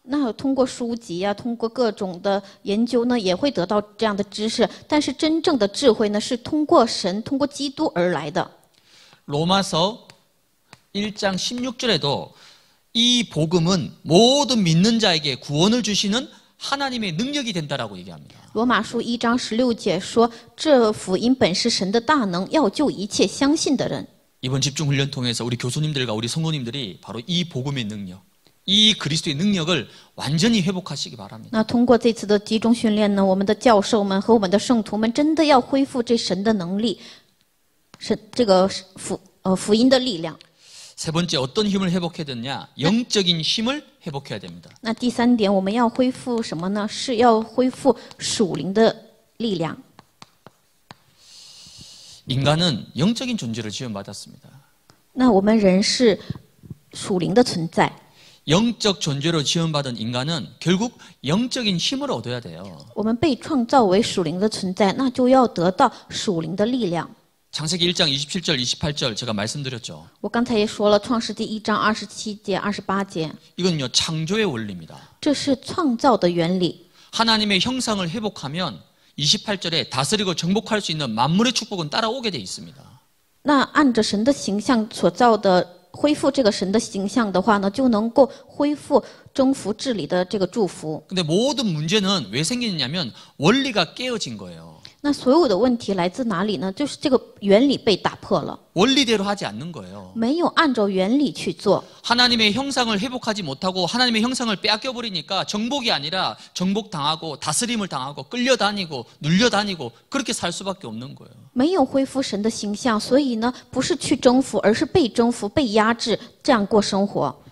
이 그리스도의 능력을 완전히 회복하시기 바랍니다. 那通过这次的集中训练呢，我们的教授们和我们的圣徒们真的要恢复这神的能力，是这个福呃福音的力量。세 번째 어떤 힘을 회복해야 되냐? 영적인 힘을 회복해야 됩니다. 那第三点，我们要恢复什么呢？是要恢复属灵的力量。 인간은 영적인 존재를 지음받았습니다. 那我们人是属灵的存在。 영적 존재로 지원받은 인간은 결국 영적인 힘을 얻어야 돼요. 我们被创造为属灵的存在，那就要得到属灵的力量。 창세기 1장 27절 28절 제가 말씀드렸죠. 我刚才也说了创世记1章27节28节. 이건요 창조의 원리입니다. 这是创造的原理. 하나님의 형상을 회복하면 28절에 다스리고 정복할 수 있는 만물의 축복은 따라오게 돼 있습니다. 那按着神的形象所造的 恢复这个神的形象的话呢，就能够恢复征服治理的这个祝福。근데모든문제는왜생기느냐면원리가깨어진거예요 那所有的问题来自哪里呢？就是这个原理被打破了。원리대로하지않는거예요没有按照原理去做。하나님의형상을회복하지못하고하나님의형상을빼앗겨버리니까정복이아니라정복당하고다스림을당하고끌려다니고눌려다니고그렇게살수밖에없는거예요没有恢复神的形象，所以呢，不是去征服，而是被征服、被压制，这样过生活。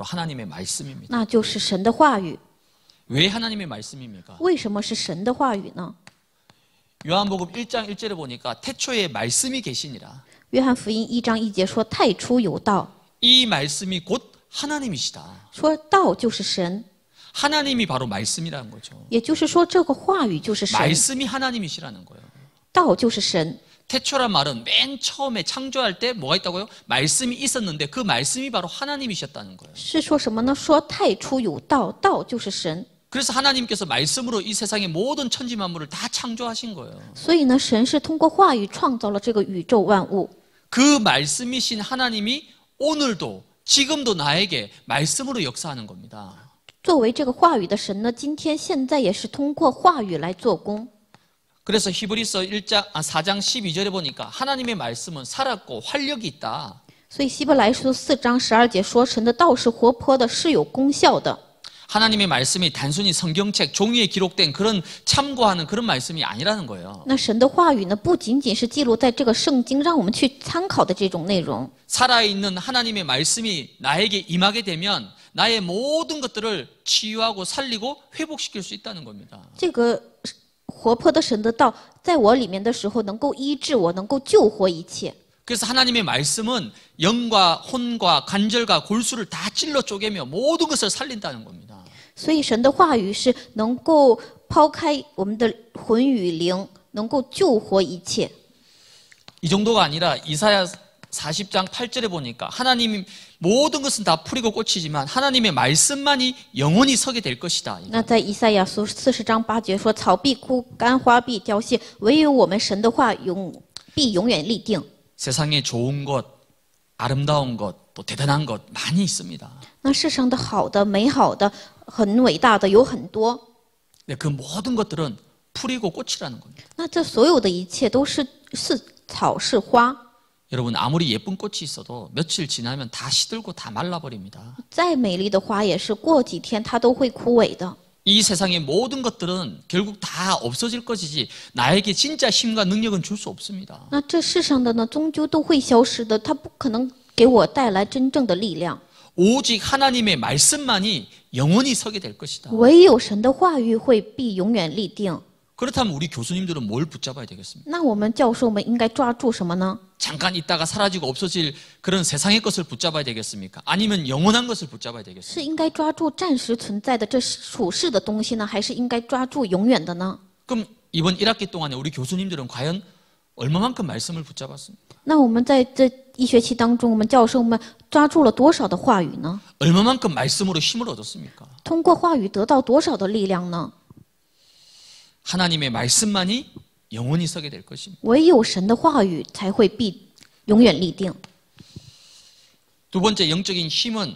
바로 하나님의 말씀입니다. 那就是神的话语.왜 하나님의 말씀입니까? 为什么是神的话语呢? 요한복음 1장 1절에 보니까 태초에 말씀이 계시니라. 约翰福音 1장 1节 说太初有道.이 말씀이 곧 하나님이시다. 说道就是神. 하나님이 바로 말씀이라는 거죠. 也就是说这个话语就是神. 말씀이 하나님이시라는 거예요. 道就是神. 태초란 말은 맨 처음에 창조할 때 뭐가 있다고요? 말씀이 있었는데 그 말씀이 바로 하나님이셨다는 거예요. 그래서 하나님께서 말씀으로 이 세상의 모든 천지 만물을 다 창조하신 거예요. 그 말씀이신 하나님이 오늘도 지금도 나에게 말씀으로 역사하는 겁니다. 作为这个话语的神呢，今天现在也是通过话语来做工。 그래서 히브리서 1장 아 4장 12절에 보니까 하나님의 말씀은 살았고 활력이 있다. 所以希伯来书四章十二节说，神的道是活泼的，是有功效的。 하나님의 말씀이 단순히 성경책 종이에 기록된 그런 참고하는 그런 말씀이 아니라는 거예요. 那神的话语呢，不仅仅是记录在这个圣经让我们去参考的这种内容。 살아있는 하나님의 말씀이 나에게 임하게 되면 나의 모든 것들을 치유하고 살리고 회복시킬 수 있다는 겁니다. 这个活泼的神的道在我里面的时候，能够医治我，能够救活一切。 그래서 하나님의 말씀은 영과 혼과 관절과 골수를 다 찔러 쪼개며 모든 것을 살린다는 겁니다. 所以神的话语是能够抛开我们的魂与灵，能够救活一切。이 정도가 아니라 이사야 40장 8절에 보니까 하나님 모든 것은 다 풀이고 꽃이지만 하나님의 말씀만이 영원히 서게 될 것이다. 那在以赛亚书四十章八节说草必枯干花必凋谢唯有我们神的话永必永远立定 세상에 좋은 것, 아름다운 것, 또 대단한 것 많이 있습니다. 那世上的好的、美好的、很伟大的有很多。 네, 그 모든 것들은 풀이고 꽃이라는 겁니다. 那这所有的一切都是是草是花。 여러분 아무리 예쁜 꽃이 있어도 며칠 지나면 다 시들고 다 말라버립니다. 이 세상의 모든 것들은 결국 다 없어질 것이지 나에게 진짜 힘과 능력은 줄 수 없습니다. 那这世上的呢终究都会消失的它不可能给我带来真正的力量 오직 하나님의 말씀만이 영원히 서게 될 것이다. 唯有神的话语会必永远立定. 그렇다면 우리 교수님들은 뭘 붙잡아야 되겠습니까? 잠깐 있다가 사라지고 없어질 그런 세상의 것을 붙잡아야 되겠습니까? 아니면 영원한 것을 붙잡아야 되겠습니까? 그럼 이번 1학기 동안에 우리 교수님들은 과연 얼마만큼 말씀을 붙잡았습니까? 얼마만큼 말씀으로 힘을 얻었습니까? 通过话语得到多少的力量呢？ 하나님의 말씀만이 영원히 서게 될 것입니다. 唯有神的话语才会必永远立定.두 번째 영적인 힘은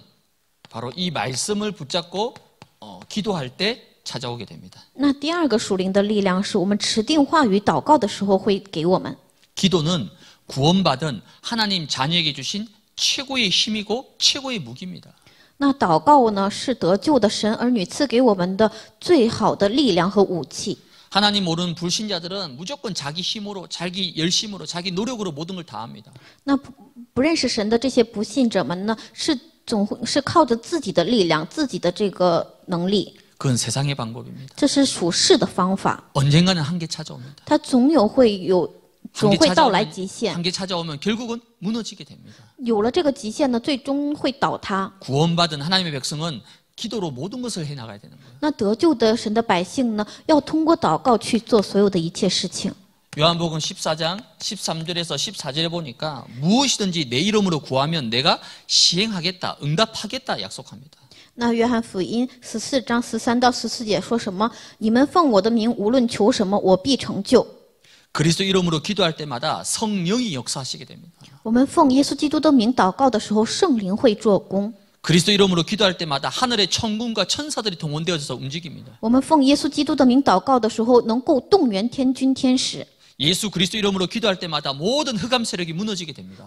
바로 이 말씀을 붙잡고 어, 기도할 때 찾아오게 됩니다. 那第二个属灵的力量是我们持定话语祷告的时候会给我们. 기도는 구원받은 하나님 자녀에게 주신 최고의 힘이고 최고의 무기입니다. 那祷告呢，是得救的神儿女赐给我们的最好的力量和武器。 하나님 모르는 불신자들은 무조건 자기 힘으로, 자기 열심으로, 자기 노력으로 모든 걸 다 합니다. 那不不认识神的这些不信者们呢，是总是靠着自己的力量、自己的这个能力。 그건 세상의 방법입니다. 언젠가는 한계 찾아옵니다. 它总 한계 찾아오면 결국은 무너지게 됩니다. 구원받은 하나님의 백성은 기도로 모든 것을 해 나가야 되는 거예요. 那得救的神的百姓呢，要通过祷告去做所有的一切事情。 요한복음 14장 13절에서 14절에 보니까 무엇이든지 내 이름으로 구하면 내가 시행하겠다, 응답하겠다 약속합니다. 那约翰福音十四章十三到十四节说什么？你们奉我的名无论求什么，我必成就。 그리스도 이름으로 기도할 때마다 성령이 역사하시게 됩니다. 我们奉耶稣基督的名祷告的时候，圣灵会做工。 그리스도 이름으로 기도할 때마다 하늘의 천군과 천사들이 동원되어져서 움직입니다. 我们奉耶稣基督的名祷告的时候，能够动员天军天使。 예수 그리스도 이름으로 기도할 때마다 모든 흑암 세력이 무너지게 됩니다.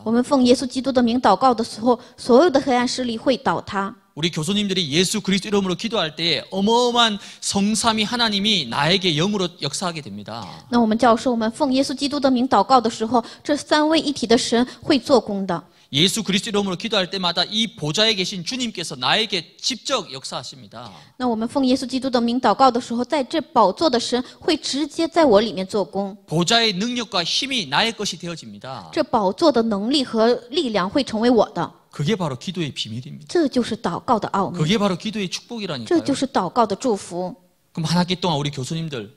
우리 교수님들이 예수 그리스도 이름으로 기도할 때 어마어마한 성삼위 하나님이 나에게 영으로 역사하게 됩니다. 那我们教授 예수 그리스도 이름으로 기도할 때마다 이 보좌에 계신 주님께서 나에게 직접 역사하십니다. 那我们奉耶稣基督的名祷告的时候，在这宝座的神会直接在我里面做工。 보좌의 능력과 힘이 나의 것이 되어집니다. 这宝座的能力和力量会成为我的。 그게 바로 기도의 비밀입니다. 这就是祷告的奥秘。 그게 바로 기도의 축복이라니까요. 这就是祷告的祝福。 그럼 한 학기 동안 우리 교수님들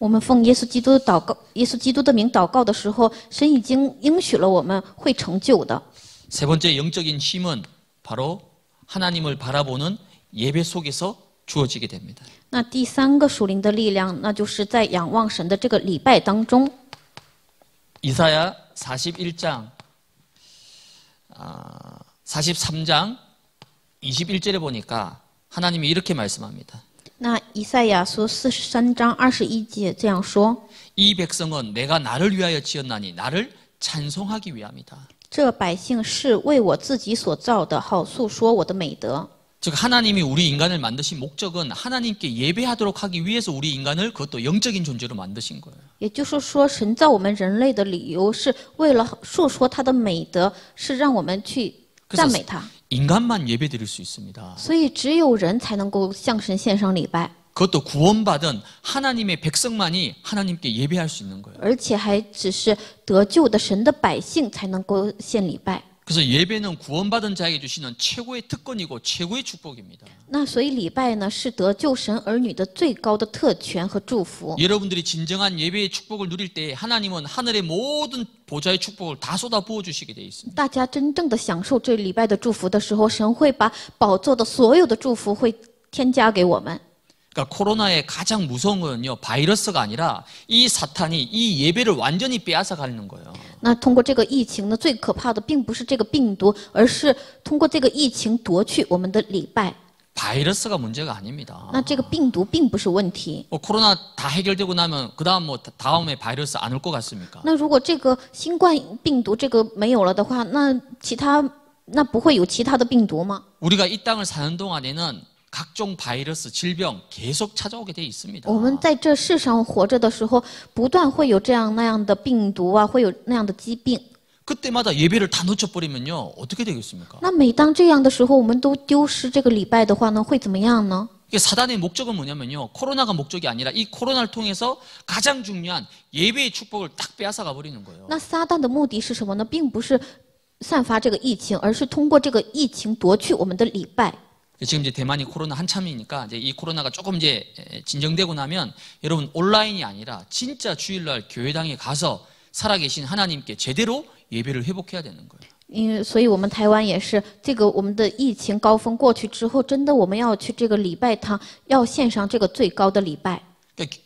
我们奉耶稣基督祷告，耶稣基督的名祷告的时候，神已经应许了我们会成就的。세 번째 영적인 힘은 바로 하나님을 바라보는 예배 속에서 주어지게 됩니다. 那第三个属灵的力量，那就是在仰望神的这个礼拜当中。 이사야 41장 아, 43장 21절에 보니까 하나님이 이렇게 말씀합니다. 那以赛亚书四十三章二十一节这样说：“이 백성은 내가 나를 위하여 지었나니 나를 찬송하기 위함이다. 这百姓是为我自己所造的，好诉说我的美德。”즉 하나님이 우리 인간을 만드신 목적은 하나님께 예배하도록 하기 위해서 우리 인간을 그것도 영적인 존재로 만드신 거예요. 也就是说,神造我们人类的理由是为了述说他的美德,是让我们去赞美他. 그래서 인간만 예배드릴 수 있습니다. 所以只有人才能够向神献上礼拜. 그것도 구원받은 하나님의 백성만이 하나님께 예배할 수 있는 거예요. 而且还只是得救的神的百姓才能够献礼拜. 그래서 예배는 구원받은 자에게 주시는 최고의 특권이고 최고의 축복입니다. 那所以礼拜呢是得救神儿女的最高的特权和祝福. 여러분들이 진정한 예배의 축복을 누릴 때 하나님은 하늘의 모든 보좌의 축복을 다 쏟아 부어 주시게 돼 있습니다. 大家真正的享受这礼拜的祝福的时候，神会把宝座的所有的祝福会添加给我们。 그러니까 코로나의 가장 무서운 건요 바이러스가 아니라 이 사탄이 이 예배를 완전히 빼앗아 가는 거예요. 那通过这个疫情呢，最可怕的并不是这个病毒，而是通过这个疫情夺去我们的礼拜。 바이러스가 문제가 아닙니다. 那这个病毒并不是问题.뭐 코로나 다 해결되고 나면 그다음 뭐 다음에 바이러스 안 올 것 같습니까? 那如果这个新冠病毒这个没有了的话，那其他那不会有其他的病毒吗？ 우리가 이 땅을 사는 동안에는 각종 바이러스, 질병 계속 찾아오게 돼 있습니다. 我们在这世上活着的时候，不断会有这样那样的病毒啊，会有那样的疾病。 그때마다 예배를 다 놓쳐버리면요 어떻게 되겠습니까? 那每当这样的时候，我们都丢失这个礼拜的话呢，会怎么样呢？ 이게 사단의 목적은 뭐냐면요. 코로나가 목적이 아니라 이 코로나를 통해서 가장 중요한 예배의 축복을 딱 빼앗아가 버리는 거예요. 那撒旦的目的是什么呢？并不是散发这个疫情，而是通过这个疫情夺去我们的礼拜。 지금 이제 대만이 코로나 한참이니까 이제 이 코로나가 조금 이제 진정되고 나면 여러분 온라인이 아니라 진짜 주일날 교회당에 가서 살아계신 하나님께 제대로 예배를 회복해야 되는 거예요. 因为，所以我们台湾也是这个，我们的疫情高峰过去之后，真的我们要去这个礼拜堂，要献上这个最高的礼拜。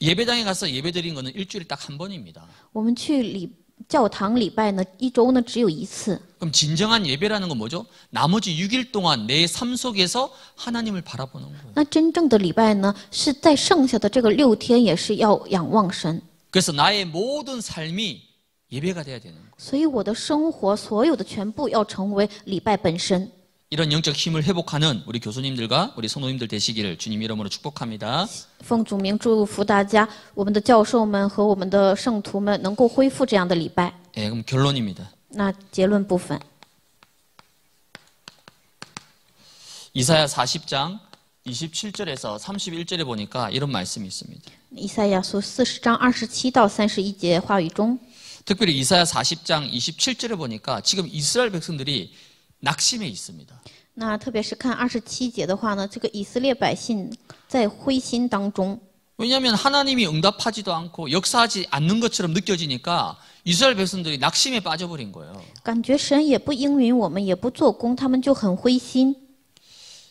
예배당에 가서 예배드린 거는 일주일에 딱 한 번입니다. 我们去礼教堂礼拜呢，一周呢只有一次。 그럼 진정한 예배라는 건 뭐죠? 나머지 6일 동안 내 삶 속에서 하나님을 바라보는 거예요. 那真正的礼拜呢，是在剩下的这个六天也是要仰望神。 그래서 나의 모든 삶이 예배가 돼야 되는 거예요. 所以我的生活所有的全部要成为礼拜本身。 이런 영적 힘을 회복하는 우리 교수님들과 우리 성도님들 되시기를 주님 이름으로 축복합니다. 奉主名祝福大家，我们的教授们和我们的圣徒们能够恢复这样的礼拜。 예, 그럼 결론입니다. 那结论部分， 이사야 40장 27절에서 31절에 보니까 이런 말씀이 있습니다. 以赛亚书四十章二十到三十一节语中 특별히 이사야 40장 27절에 보니까 지금 이스라엘 백성들이 낙심에 있습니다. 那特别是看二十七节的话呢，这个以色列百姓在灰心当中。왜냐면 하나님이 응답하지도 않고 역사하지 않는 것처럼 느껴지니까 이스라엘 백성들이 낙심에 빠져버린 거예요. 感觉神也不应允我们，也不做工，他们就很灰心。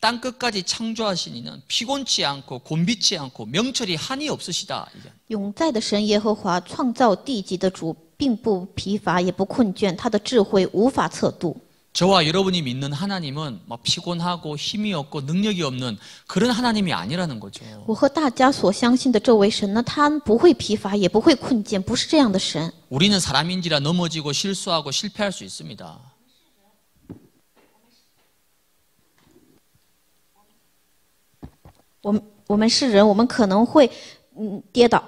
땅 끝까지 창조하신이는 피곤치 않고 곤비치 않고 명철이 한이 없으시다. 永在的神耶和华创造地级的主，并不疲乏，也不困倦，他的智慧无法测度。 저와 여러분이 믿는 하나님은 막 뭐 피곤하고 힘이 없고 능력이 없는 그런 하나님이 아니라는 거죠. 我和大家所相信的这位神呢，他不会疲乏，也不会困倦，不是这样的神。 우리는 사람인지라 넘어지고 실수하고 실패할 수 있습니다. 我们我们是人，我们可能会嗯跌倒。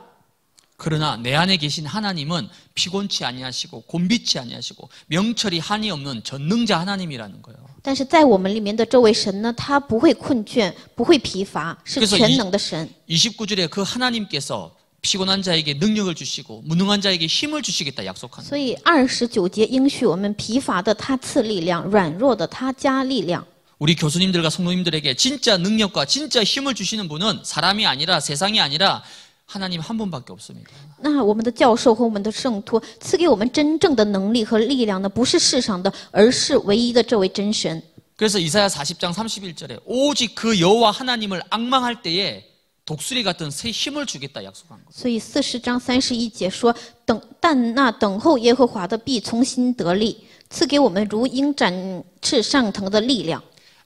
그러나 내 안에 계신 하나님은 피곤치 아니하시고 곤비치 아니하시고 명철이 한이 없는 전능자 하나님이라는 거예요. 但是在我们里面的这位神呢，他不会困倦，不会疲乏，是全能的神。 29절에 그 하나님께서 피곤한 자에게 능력을 주시고 무능한 자에게 힘을 주시겠다 약속하는. 所以29节应许我们疲乏的他赐力量，软弱的他加力量。 우리 교수님들과 성도님들에게 진짜 능력과 진짜 힘을 주시는 분은 사람이 아니라 세상이 아니라 하나님 한 분밖에 없습니다. 那我们的教授和我们的圣徒赐给我们真正的能力和力量的不是世上的，而是唯一的这位真神。 그래서 이사야 40장 31절에 오직 그 여호와 하나님을 악망할 때에 독수리 같은 새 힘을 주겠다 약속한 거예요. 所以四十章三十节说等但那等候耶和华的必从心得力赐给我们如鹰展翅上腾的力量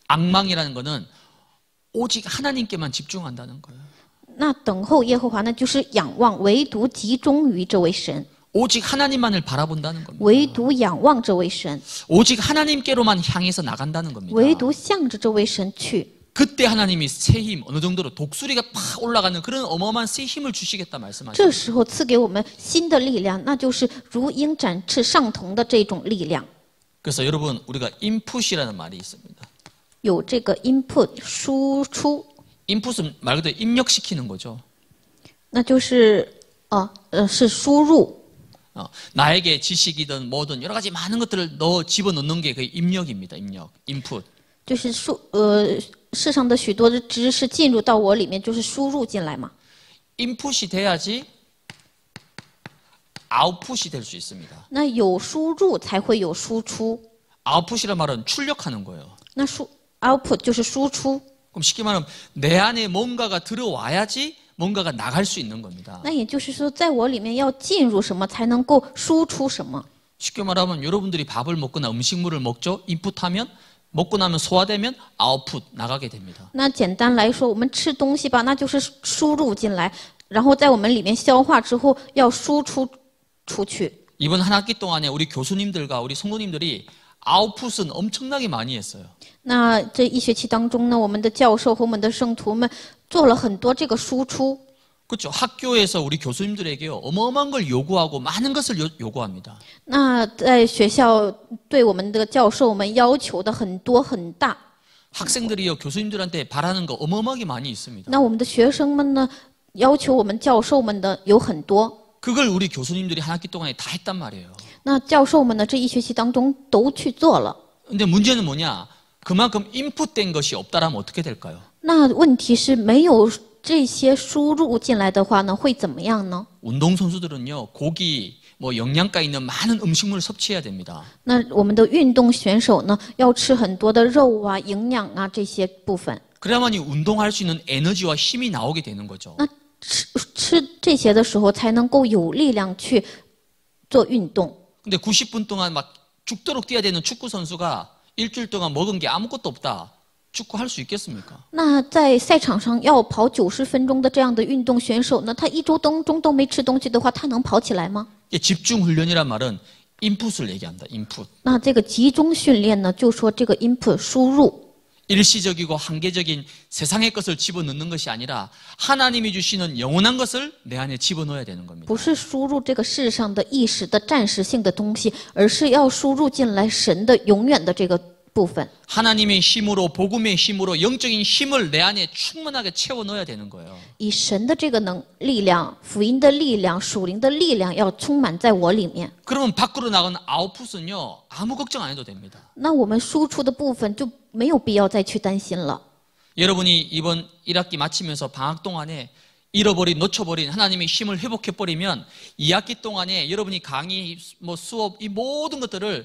악망이라는 것은 오직 하나님께만 집중한다는 거예요. 那等候耶和华呢，就是仰望，唯独集中于这位神。 오직 하나님만을 바라본다는 겁니다. 오직 하나님께로만 향해서 나간다는 겁니다. 그때 하나님이 새 힘, 어느 정도로 독수리가 팍 올라가는 그런 어마어마한 새 힘을 주시겠다 말씀하셨어요. 这 그래서 여러분 우리가 인풋이라는 말이 있습니다. 有这个 input 输出。input은 말 그대로 입력시키는 거죠. 那就是呃是输入 어, 나에게 지식이든 뭐든 여러 가지 많은 것들을 넣어 집어넣는 게 그 입력입니다. 입력, input. 就是呃世上的许多的知识进入到我里面就是输入进来嘛 input이 돼야지 아웃풋이 될 수 있습니다. 那有输入才会有输出。 아웃풋이란 말은 출력하는 거예요. 那输 output 就是输出。 그럼 쉽게 말하면 내 안에 뭔가가 들어와야지 뭔가가 나갈 수 있는 겁니다. 那也就是说，在我里面要进入什么，才能够输出什么。 쉽게 말하면 여러분들이 밥을 먹거나 음식물을 먹죠. 인풋하면 먹고 나면 소화되면 아웃풋 나가게 됩니다. 那简单来说，我们吃东西吧，那就是输入进来，然后在我们里面消化之后要输出出去。 이번 한 학기 동안에 우리 교수님들과 우리 성도님들이 아웃풋은 엄청나게 많이 했어요. 那这一学期当中呢，我们的教授和我们的圣徒们做了很多这个输出。 그렇죠. 학교에서 우리 교수님들에게 어마어마한 걸 요구하고 많은 것을 요, 요구합니다. 那在学校对我们的教授们要求的很多很大。 학생들이요 교수님들한테 바라는 거 어마어마하게 많이 있습니다. 那我们的学生们呢要求我们的有很多 그걸 우리 교수님들이 한 학기 동안에 다 했단 말이에요. 那教授们呢，这一学期当中都去做了。 근데 문제는 뭐냐? 그만큼 인풋된 것이 없다라면 어떻게 될까요? 那问题是没有这些输入进来的话呢，会怎么样呢？ 운동 선수들은요 고기 뭐 영양가 있는 많은 음식물을 섭취해야 됩니다. 那我们的运动选手呢，要吃很多的肉啊、营养啊这些部分。그래야이 운동할 수 있는 에너지와 힘이 나오게 되는 거죠. 吃吃这些的时候才能够有力量去做运动 근데 90분 동안 막 죽도록 뛰어야 되는 축구 선수가 일주일 동안 먹은 게 아무것도 없다. 축구할 수 있겠습니까? 那在赛场上要跑90分钟的这样的运动选手，那他一周当中都没吃东西的话，他能跑起来吗？ 예, 집중 훈련이란 말은 인풋을 얘기한다. 인풋. 那这个集中训练呢，就说这个 input 输入。 일시적이고 한계적인 세상의 것을 집어넣는 것이 아니라 하나님이 주시는 영원한 것을 내 안에 집어넣어야 되는 겁니다. 不是输入这个世上的一时的暂时性的东西，而是要输入进来神的永远的这个部分。 하나님의 힘으로 복음의 힘으로 영적인 힘을 내 안에 충분하게 채워 넣어야 되는 거예요. 以神的这个能力量、福音的力量、属灵的力量要充满在我里面。 그러면 밖으로 나가 아웃풋은요 아무 걱정 안 해도 됩니다. 那我们输出的部分就没有必要再去担心了。 여러분이 이번 1학기 마치면서 방학 동안에 잃어버린 놓쳐버린 하나님의 힘을 회복해 버리면 2학기 동안에 여러분이 강의 뭐 수업 이 모든 것들을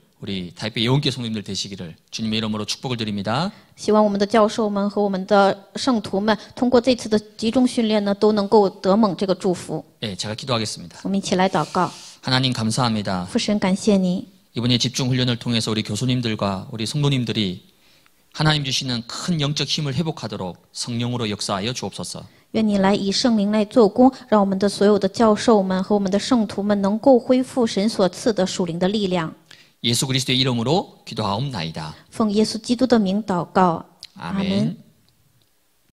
우리 타이페이 예원계 성도님들 되시기를 주님의 이름으로 축복을 드립니다. 希望我们的教授们和我们的圣徒们通过这次的集中训练呢，都能够得蒙这个祝福。 예, 제가 기도하겠습니다. 하나님 감사합니다. 이번에 집중 훈련을 통해서 우리 교수님들과 우리 성도님들이 하나님 주시는 큰 영적 힘을 회복하도록 성령으로 역사하여 주옵소서. 愿你来以圣灵来做工，让我们的所有的教授们和我们的圣徒们能够恢复神所赐的属灵的力量。 예수 그리스도의 이름으로 기도하옵나이다. 奉耶稣基督的名祷告